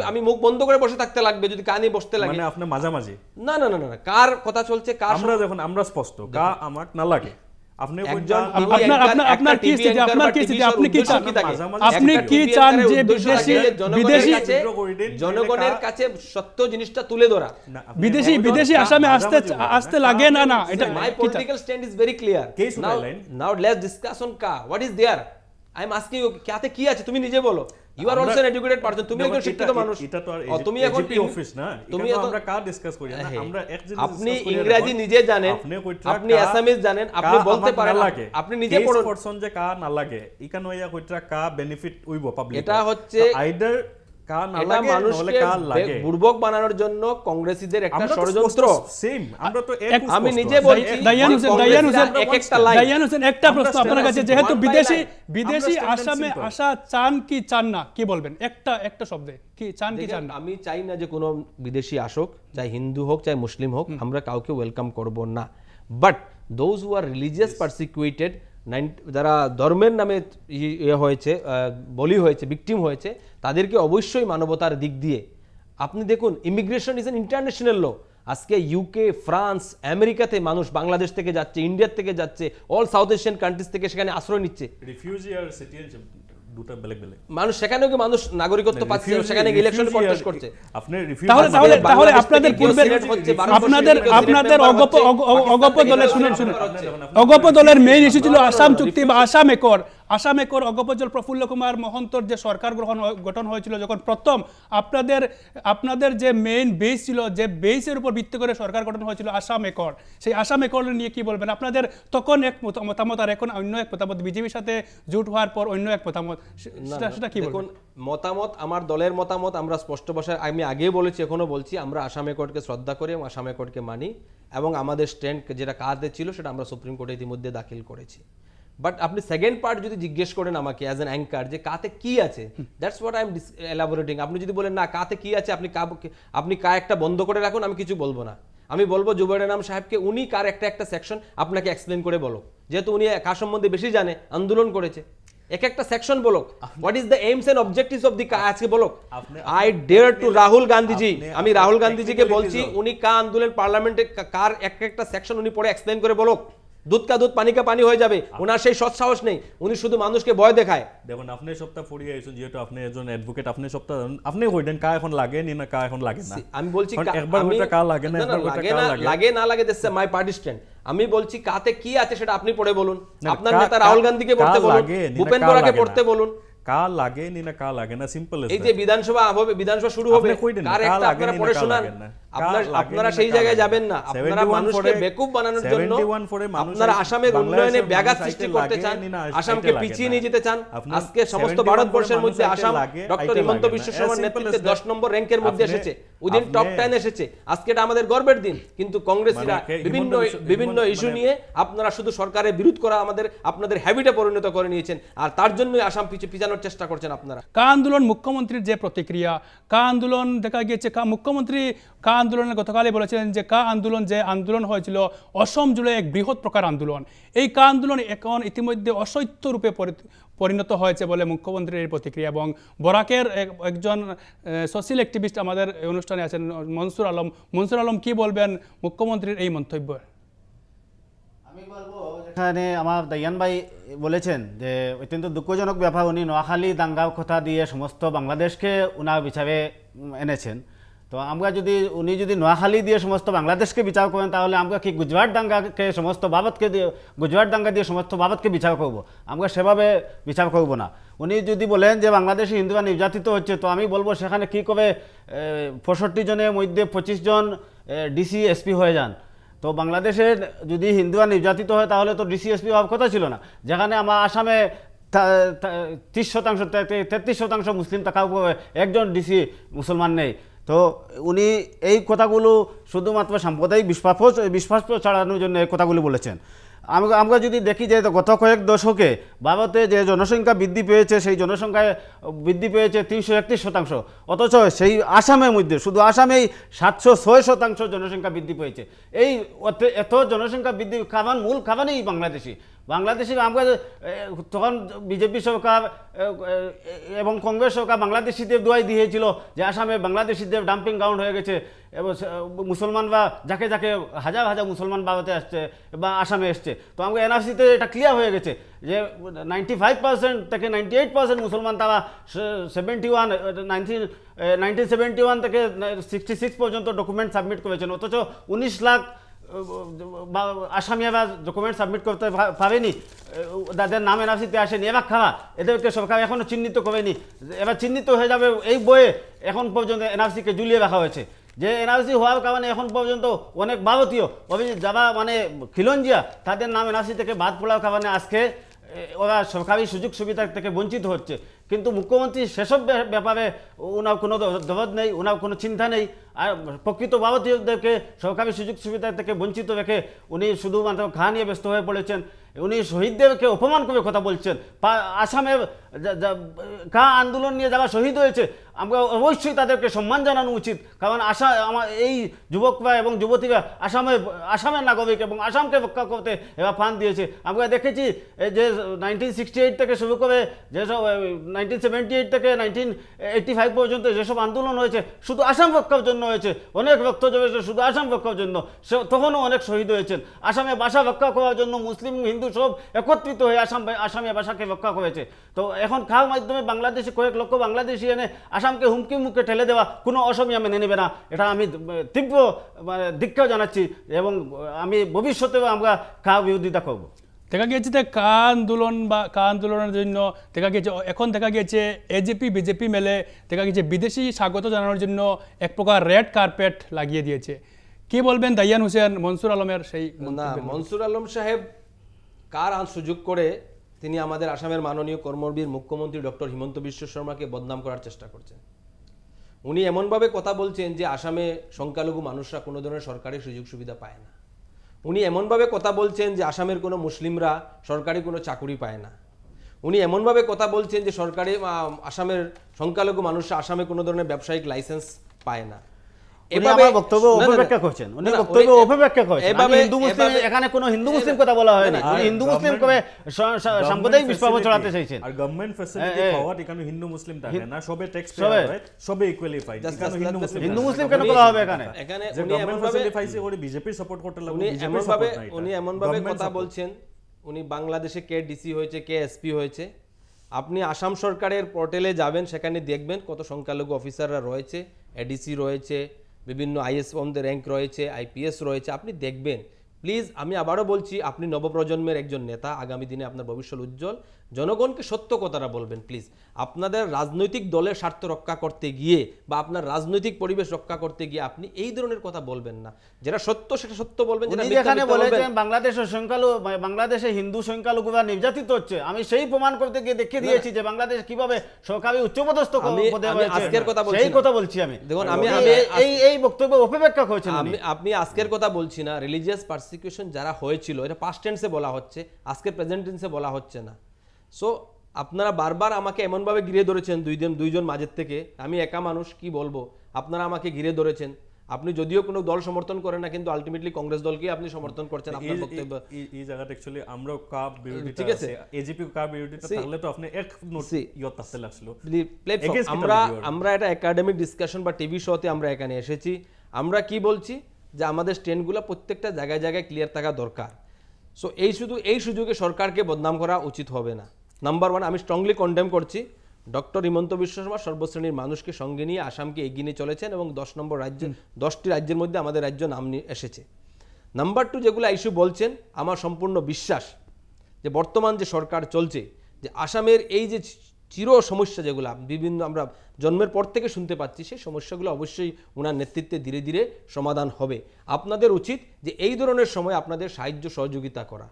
আমি মুখ বন্ধ করে বসে থাকতে লাগবে যদি কানি বসতে লাগে মানে না না না না কার কথা চলছে কার আমরা যখন আমরা স্পষ্ট কা আমাক না লাগে জনগণের কাছে সত্য জিনিসটা তুলে ধরা বিদেশি বিদেশি আসামে আসতে লাগে না না এটা ইজ কি আছে তুমি নিজে বলো তুমি এটা অফিস না তুমি আমরা কার ডিসকাস করি না হ্যাঁ। নিজে জানেন আপনি জানেন আপনি বলতে পারেন নিজে পড়ুন যে কা না ইকানো ইয়া কইট্রা কা বেনিফিট হইব পাবলিক এটা হচ্ছে আইদার একটা আমি একটা শব্দে কি চান কি চান না আমি চাই না যে কোনো বিদেশি আসুক চাই হিন্দু হোক চাই মুসলিম হোক আমরা কাউকে ওয়েলকাম করব না but those who are religious persecuted যারা ধর্মের নামে ইয়ে হয়েছে বলি হয়েছে বিক্টিম হয়েছে তাদেরকে অবশ্যই মানবতার দিক দিয়ে আপনি দেখুন immigration is an international law আজকে ইউকে ফ্রান্স আমেরিকাতে মানুষ বাংলাদেশ থেকে যাচ্ছে ইন্ডিয়ার থেকে যাচ্ছে অল সাউথ এশিয়ান কান্ট্রিজ থেকে সেখানে আশ্রয় নিচ্ছে দুটো বেলেগ বেলেগ মানুষ সেখানে কি মানুষ নাগরিকত্ব মানে পাচ্ছে সেখানে ইলেকশন কন্টেস্ট করছে তাহলে মানে তাহলে তাহলে আপনাদের পূর্বে আপনাদের আপনাদের অগপ অগপ দলের শুনেন শুনেন অগপ দলের মেইন ইস্যু ছিল আসাম চুক্তি বা আসাম একর আসামে কর অগপজল প্রফুল্ল কুমার মহন্তর যে সরকার গ্রহণ গঠন হয়েছিল যখন প্রথম আপনাদের আপনাদের যে মেইন বেস ছিল যে বেসের উপর ভিত্তি করে সরকার গঠন হয়েছিল আসাম একর সেই আসাম একর নিয়ে কি বলবেন আপনাদের তখন এক মতামত আর এখন অন্য এক মতামত বিজেপির সাথে জুট হওয়ার পর অন্য এক মতামত সেটা কি বলবেন মতামত আমার দলের মতামত আমরা স্পষ্ট ভাষায় আমি আগেও বলেছি এখনও বলছি আমরা আসাম একর্ডকে শ্রদ্ধা করি এবং আসাম একর্ডকে মানি এবং আমাদের স্ট্যান্ড যেটা কাজে ছিল সেটা আমরা সুপ্রিম কোর্টে ইতিমধ্যে দাখিল করেছি বাট আপনি সেকেন্ড পার্ট যদি জিজ্ঞেস করেন আমাকে অ্যাজ অ্যান অ্যাঙ্কার যে কাতে কি আছে that's what I am elaborating আপনি যদি বলেন না কাতে কি আছে আপনি কা আপনি কা একটা বন্ধ করে রাখুন আমি কিছু বলবো না আমি বলবো নাম সাহেবকে উনি কার একটা একটা সেকশন আপনাকে এক্সপ্লেন করে বলো যেহেতু উনি কার সম্বন্ধে বেশি জানে আন্দোলন করেছে এক একটা সেকশন বলো what is the aims and objectives of the কা আজকে বলো I dare to Rahul Gandhiji আমি রাহুল গান্ধীজিকে বলছি উনি কা আন্দোলন পার্লামেন্টে কার এক একটা সেকশন উনি পরে এক্সপ্লেন করে বলো দুধ কা দুধ পানি কা পানি হয়ে যাবে ওনার সেই সৎসাহস নেই উনি শুধু মানুষকে ভয় দেখায় দেখুন আপনি সপ্তাহ ফুরিয়ে আইছেন যেহেতু আপনি একজন অ্যাডভোকেট আপনি সপ্তাহ আপনি হইলেন কা এখন লাগে নি না কা এখন লাগে না আমি বলছি একবার ওটা কা লাগে না একবার ওটা কা লাগে লাগে না লাগে দিস মাই পার্টিস্ট্যান্ট আমি বলছি কাতে কি আছে সেটা আপনি পড়ে বলুন আপনার নেতা রাহুল গান্ধীকে পড়তে বলুন ভূপেন বোরাকে পড়তে বলুন কা লাগে নি না কা লাগে না সিম্পল এই যে বিধানসভা হবে বিধানসভা শুরু হবে কার একটা আপনারা পড়ে শুনান আপনারা সেই জায়গায় যাবেন না আপনারা মানুষকে বেকুব বানানোর জন্য আপনারা আসামের উন্নয়নে ব্যাঘাত সৃষ্টি করতে চান আসামকে পিছিয়ে নিয়ে যেতে চান আজকে সমস্ত ভারতবর্ষের মধ্যে আসাম ডক্টর হিমন্ত বিশ্ব শর্মার নেতৃত্বে দশ নম্বর র্যাঙ্কের মধ্যে এসেছে উইদিন টপ টেন এসেছে আজকে এটা আমাদের গর্বের দিন কিন্তু কংগ্রেসীরা মানে বিভিন্ন বিভিন্ন ইস্যু মানে নিয়ে আপনারা শুধু সরকারের বিরোধ করা আমাদের আপনাদের হ্যাবিটে পরিণত করে নিয়েছেন আর তার জন্যই আসাম পিছানোর চেষ্টা করছেন আপনারা কা আন্দোলন মুখ্যমন্ত্রীর যে প্রতিক্রিয়া কা আন্দোলন দেখা গিয়েছে কা মুখ্যমন্ত্রী কা আন্দোলনের গতকালই বলেছিলেন যে কা আন্দোলন যে আন্দোলন হয়েছিল অসম জুড়ে এক বৃহৎ প্রকার আন্দোলন এই কা আন্দোলন এখন ইতিমধ্যে অসত্য রূপে পরিণত হয়েছে বলে মুখ্যমন্ত্রীর এই প্রতিক্রিয়া এবং বরাকের একজন সোশ্যাল অ্যাক্টিভিস্ট আমাদের অনুষ্ঠানে আছেন মনসুর আলম মনসুর আলম কি বলবেন মুখ্যমন্ত্রীর এই মন্তব্য আমি বলবো আমার দয়ান ভাই বলেছেন যে অত্যন্ত দুঃখজনক ব্যাপার উনি নোয়াখালী দাঙ্গা কথা দিয়ে সমস্ত বাংলাদেশকে উনার বিচারে এনেছেন তো আমরা যদি উনি যদি নোয়াখালী দিয়ে সমস্ত বাংলাদেশকে বিচার করেন তাহলে আমরা কি গুজরাট দাঙ্গাকে সমস্ত বাবদকে দিয়ে গুজরাট দাঙ্গা দিয়ে সমস্ত বাবদকে বিচার করব আমরা সেভাবে বিচার করব না উনি যদি বলেন যে বাংলাদেশে হিন্দুরা নির্যাতিত হচ্ছে তো আমি বলবো সেখানে কি করে পঁয়ষট্টি জনের মধ্যে পঁচিশ জন ডিসি এসপি হয়ে যান তো বাংলাদেশে যদি হিন্দুরা নির্যাতিত হয় তাহলে তো ডিসি এসপি হওয়ার কথা ছিল না যেখানে আমার আসামে তিরিশ শতাংশ তেত্রিশ শতাংশ মুসলিম থাকা একজন ডিসি মুসলমান নেই তো উনি এই কথাগুলো শুধুমাত্র সাম্প্রদায়িক বিশ্বাস বিশ্বাস ছাড়ানোর জন্য এই কথাগুলি বলেছেন আমরা আমরা যদি দেখি যে গত কয়েক দশকে ভারতে যে জনসংখ্যা বৃদ্ধি পেয়েছে সেই জনসংখ্যায় বৃদ্ধি পেয়েছে তিনশো একত্রিশ শতাংশ অথচ সেই আসামের মধ্যে শুধু আসামেই সাতশো ছয় শতাংশ জনসংখ্যা বৃদ্ধি পেয়েছে এই এত জনসংখ্যা বৃদ্ধি কারণ মূল কারণেই বাংলাদেশি বাংলাদেশি তখন বিজেপি সরকার এবং কংগ্রেস সরকার বাংলাদেশিদের দোয়াই দিয়েছিল যে আসামে বাংলাদেশিদের ডাম্পিং গ্রাউন্ড হয়ে গেছে এবং মুসলমানরা যাকে যাকে হাজার হাজার মুসলমান বাবাতে আসছে বা আসামে এসছে তো আমাকে এনআরসিতে এটা ক্লিয়ার হয়ে গেছে যে নাইনটি ফাইভ পার্সেন্ট থেকে নাইনটি এইট পার্সেন্ট মুসলমান তারা seventy one nineteen nineteen seventy one থেকে সিক্সটি সিক্স পর্যন্ত ডকুমেন্ট সাবমিট করেছেন অথচ উনিশ লাখ আসামি আবার ডকুমেন্ট সাবমিট করতে পারেনি তাদের নামে রাশিতে আসেনি এবার খারাপ এদেরকে সরকার এখনও চিহ্নিত করেনি এবার চিহ্নিত হয়ে যাবে এই বইয়ে এখন পর্যন্ত এনআরসিকে জুলিয়ে রাখা হয়েছে যে এনআরসি হওয়ার কারণে এখন পর্যন্ত অনেক ভারতীয় অভিজিৎ যারা মানে খিলঞ্জিয়া তাদের নাম এনআরসি থেকে বাদ পড়ার কারণে আজকে ওরা সরকারি সুযোগ সুবিধা থেকে বঞ্চিত হচ্ছে কিন্তু মুখ্যমন্ত্রী সেসব ব্যাপারে ওনার কোনো দবদ নেই ওনার কোনো চিন্তা নেই আর প্রকৃত বাবতীয়দেরকে সরকারি সুযোগ সুবিধা থেকে বঞ্চিত রেখে উনি শুধুমাত্র খা নিয়ে ব্যস্ত হয়ে পড়েছেন উনি শহীদদেরকে অপমান করে কথা বলছেন আসামের কা আন্দোলন নিয়ে যারা শহীদ হয়েছে আমরা অবশ্যই তাদেরকে সম্মান জানানো উচিত কারণ আশা আমার এই যুবকরা এবং যুবতীরা আসামে আসামের নাগরিক এবং আসামকে রক্ষা করতে এরা ফান দিয়েছে আমরা দেখেছি যে নাইনটিন সিক্সটি এইট থেকে শুরু করে যেসব নাইনটিন সেভেন্টি এইট থেকে নাইনটিন এইটটি ফাইভ পর্যন্ত যেসব আন্দোলন হয়েছে শুধু আসাম রক্ষার জন্য হয়েছে অনেক রক্ত জমেছে শুধু আসাম রক্ষার জন্য তখনও অনেক শহীদ হয়েছেন আসামে বাসা রক্ষা করার জন্য মুসলিম হিন্দু সব একত্রিত হয়ে আসাম আসামে বাসাকে রক্ষা করেছে তো এখন কার মাধ্যমে বাংলাদেশি কয়েক লক্ষ বাংলাদেশি এনে আসামকে হুমকি মুখে ঠেলে দেওয়া কোনো অসমিয়া মেনে নেবে না এটা আমি তীব্র মানে দীক্ষাও জানাচ্ছি এবং আমি ভবিষ্যতেও আমরা কা বিরোধিতা করবো দেখা গিয়েছে যে কা আন্দোলন বা কা আন্দোলনের জন্য দেখা গিয়েছে এখন দেখা গিয়েছে এজেপি বিজেপি মেলে দেখা গিয়েছে বিদেশি স্বাগত জানানোর জন্য এক প্রকার রেড কার্পেট লাগিয়ে দিয়েছে কি বলবেন দাইয়ান হোসেন মনসুর আলমের সেই মনসুর আলম সাহেব কার সুযোগ করে তিনি আমাদের আসামের মাননীয় কর্মবীর মুখ্যমন্ত্রী ডক্টর হিমন্ত বিশ্ব শর্মাকে বদনাম করার চেষ্টা করছেন উনি এমনভাবে কথা বলছেন যে আসামে সংখ্যালঘু মানুষরা কোনো ধরনের সরকারি সুযোগ সুবিধা পায় না উনি এমনভাবে কথা বলছেন যে আসামের কোনো মুসলিমরা সরকারি কোনো চাকুরি পায় না উনি এমনভাবে কথা বলছেন যে সরকারি আসামের সংখ্যালঘু মানুষরা আসামে কোনো ধরনের ব্যবসায়িক লাইসেন্স পায় না হিন্দু মুসলিম কথা বলা হয় না হিন্দু হিন্দু উনি উনি কথা বলছেন উনি বাংলাদেশে কে ডিসি হয়েছে কে এসপি হয়েছে আপনি আসাম সরকারের পোর্টালে যাবেন সেখানে দেখবেন কত সংখ্যালঘু অফিসাররা রয়েছে এডিসি রয়েছে বিভিন্ন আইএস ফর্মদের র্যাঙ্ক রয়েছে আইপিএস রয়েছে আপনি দেখবেন প্লিজ আমি আবারও বলছি আপনি নবপ্রজন্মের একজন নেতা আগামী দিনে আপনার ভবিষ্যৎ উজ্জ্বল জনগণকে সত্য কথাটা বলবেন প্লিজ আপনাদের রাজনৈতিক দলের স্বার্থ রক্ষা করতে গিয়ে বা আপনার রাজনৈতিক পরিবেশ রক্ষা করতে গিয়ে আপনি এই ধরনের কথা বলবেন না যেটা সত্য সেটা সত্য বলবেন যেখানে বলেছেন বাংলাদেশের সংখ্যালঘু বাংলাদেশে হিন্দু সংখ্যালঘু বা নির্যাতিত হচ্ছে আমি সেই প্রমাণ করতে গিয়ে দেখিয়ে দিয়েছি যে বাংলাদেশ কিভাবে সরকারি উচ্চপদস্থ আজকের কথা বলছি সেই কথা বলছি আমি দেখুন আমি এই এই বক্তব্য অপব্যাখ্যা করেছেন আমি আপনি আজকের কথা বলছি না রিলিজিয়াস পার্সিকিউশন যারা হয়েছিল এটা পাস্ট টেন্সে বলা হচ্ছে আজকের প্রেজেন্ট টেন্সে বলা হচ্ছে না সো আপনারা বারবার আমাকে এমনভাবে ঘিরে ধরেছেন দুই দিন দুইজন মাঝের থেকে আমি একা মানুষ কি বলবো আপনারা আমাকে ঘিরে ধরেছেন আপনি যদিও কোনো দল সমর্থন করেন না কিন্তু আলটিমেটলি কংগ্রেস দলকে আপনি সমর্থন করছেন আপনার বক্তব্য এই জায়গাটা एक्चुअली আমরা কাপ বিরোধী ঠিক আছে এজিপি কাপ বিরোধীটা তাহলে তো আপনি এক নোট ইয়ত তাহলে আসলো আমরা আমরা এটা একাডেমিক ডিসকাশন বা টিভি শোতে আমরা এখানে এসেছি আমরা কি বলছি যে আমাদের স্ট্যান্ডগুলো প্রত্যেকটা জায়গায় জায়গায় ক্লিয়ার থাকা দরকার সো এই শুধু এই সুযোগে সরকারকে বদনাম করা উচিত হবে না নাম্বার ওয়ান আমি স্ট্রংলি কন্ডেম করছি ডক্টর হিমন্ত বিশ্ব শর্মা সর্বশ্রেণীর মানুষকে সঙ্গে নিয়ে আসামকে এগিয়ে নিয়ে চলেছেন এবং দশ নম্বর রাজ্য দশটি রাজ্যের মধ্যে আমাদের রাজ্য নাম এসেছে নাম্বার টু যেগুলো ইস্যু বলছেন আমার সম্পূর্ণ বিশ্বাস যে বর্তমান যে সরকার চলছে যে আসামের এই যে চির সমস্যা যেগুলো বিভিন্ন আমরা জন্মের পর থেকে শুনতে পাচ্ছি সেই সমস্যাগুলো অবশ্যই ওনার নেতৃত্বে ধীরে ধীরে সমাধান হবে আপনাদের উচিত যে এই ধরনের সময় আপনাদের সাহায্য সহযোগিতা করা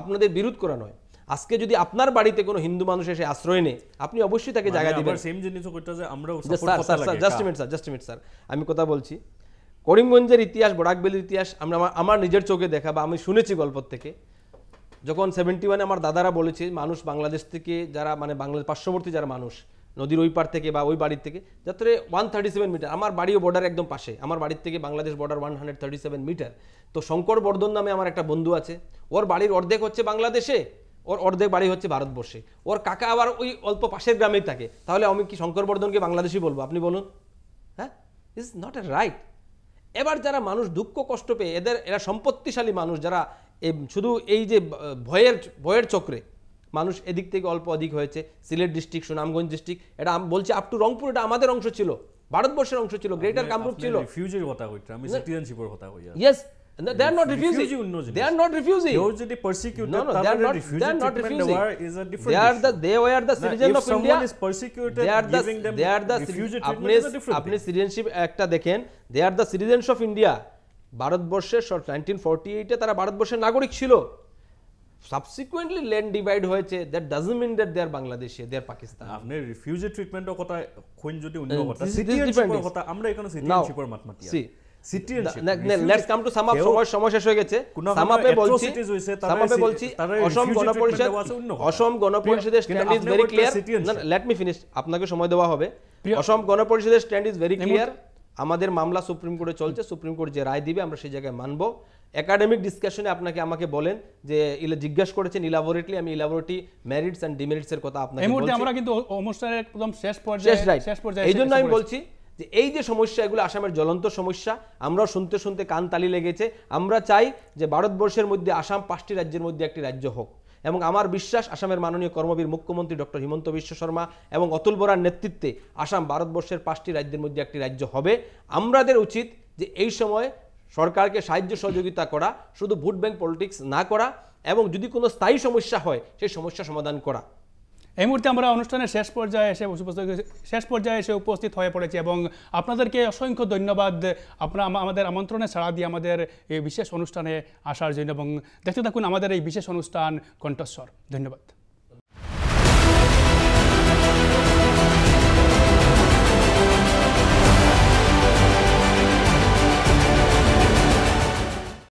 আপনাদের বিরোধ করা নয় আজকে যদি আপনার বাড়িতে কোনো হিন্দু মানুষ এসে আশ্রয় নেয় আপনি অবশ্যই তাকে মানে জায়গা দিবেন সেম কইতা যে আমরাও সাপোর্ট করতে লাগে জাস্ট মিনিট স্যার হ্যাঁ। আমি কথা বলছি করিমগঞ্জের ইতিহাস বড়াকবেলির ইতিহাস আমরা আমার নিজের চোখে দেখা বা আমি শুনেছি গল্প থেকে যখন সেভেন্টি ওয়ানে আমার দাদারা বলেছে মানুষ বাংলাদেশ থেকে যারা মানে বাংলাদেশ পার্শ্ববর্তী যারা মানুষ নদীর ওই পার থেকে বা ওই বাড়ির থেকে যাতে ওয়ান থার্টি সেভেন মিটার আমার বাড়িও বর্ডার একদম পাশে আমার বাড়ির থেকে Bangladesh border one hundred thirty seven meter তো শঙ্কর বর্ধন নামে আমার একটা বন্ধু আছে ওর বাড়ির অর্ধেক হচ্ছে বাংলাদেশে ওর অর্ধেক বাড়ি হচ্ছে ভারতবর্ষে ওর কাকা আবার ওই অল্প পাশের গ্রামেই থাকে তাহলে আমি কি শঙ্কর বর্ধনকে বাংলাদেশি বলবো আপনি বলুন হ্যাঁ ইজ নট এ রাইট এবার যারা মানুষ দুঃখ কষ্ট পেয়ে এদের এরা সম্পত্তিশালী মানুষ যারা শুধু এই যে ভয়ের ভয়ের চক্রে মানুষ এদিক থেকে অল্প অধিক হয়েছে সিলেট ডিস্ট্রিক্ট সুনামগঞ্জ ডিস্ট্রিক্ট এটা বলছি আপ টু রংপুর এটা আমাদের অংশ ছিল ভারতবর্ষের অংশ ছিল গ্রেটার কামরূপ ছিল ফিউজের কথা কইটা আমি সিটিজেনশিপের কথা কইয়া yes No, they are not refusing. They are not refusing. Those are the persecuted. No, no, they are not. They are not refusing. Is a they are the. They were the citizen of india if someone is persecuted, they are the. Giving them they are the. আপনি citizenship act একটা দেখেন. They are the citizens of India. ভারতবর্ষের 1948 এ তারা ভারতবর্ষের নাগরিক ছিল subsequently land divide হয়েছে that doesn't mean that they are বাংলাদেশে দে আর পাকিস্তান আপনি রিফিউজি ট্রিটমেন্টের কথা কোন যদি অন্য কথা সিটিজেনশিপের কথা আমরা এখানে সিটিজেনশিপের মাতমাতি আপনাকে সময় দেওয়া হবে অসম গণপরিষদের স্ট্যান্ড ইজ ভেরি ক্লিয়ার আমাদের মামলা সুপ্রিম কোর্টে চলছে সুপ্রিম কোর্ট যে রায় দিবে আমরা সেই জায়গায় মানব একাডেমিক ডিসকাশনে আপনাকে আমাকে বলেন যে জিজ্ঞেস করেছেন ইলাবোরেটলি আমি ইলাবোরেটলি মেরিটস অ্যান্ড ডিমেরিটস এর কথা আপনাকে এই জন্য কিন্তু শেষ পর্যায়ে আমি বলছি যে এই যে সমস্যা এগুলো আসামের জ্বলন্ত সমস্যা আমরাও শুনতে শুনতে কান তালি লেগেছে আমরা চাই যে ভারতবর্ষের মধ্যে আসাম পাঁচটি রাজ্যের মধ্যে একটি রাজ্য হোক এবং আমার বিশ্বাস আসামের মাননীয় কর্মবীর মুখ্যমন্ত্রী ডক্টর হিমন্ত বিশ্ব শর্মা এবং অতুল বরার নেতৃত্বে আসাম ভারতবর্ষের পাঁচটি রাজ্যের মধ্যে একটি রাজ্য হবে আমাদের উচিত যে এই সময় সরকারকে সাহায্য সহযোগিতা করা শুধু ভোট ব্যাংক পলিটিক্স না করা এবং যদি কোনো স্থায়ী সমস্যা হয় সেই সমস্যা সমাধান করা এই মুহূর্তে আমরা অনুষ্ঠানের শেষ পর্যায়ে এসে শেষ পর্যায়ে এসে উপস্থিত হয়ে পড়েছি এবং আপনাদেরকে অসংখ্য ধন্যবাদ আপনারা আমাদের আমন্ত্রণে সাড়া দিয়ে আমাদের এই বিশেষ অনুষ্ঠানে আসার জন্য এবং দেখতে থাকুন আমাদের এই বিশেষ অনুষ্ঠান কণ্ঠস্বর ধন্যবাদ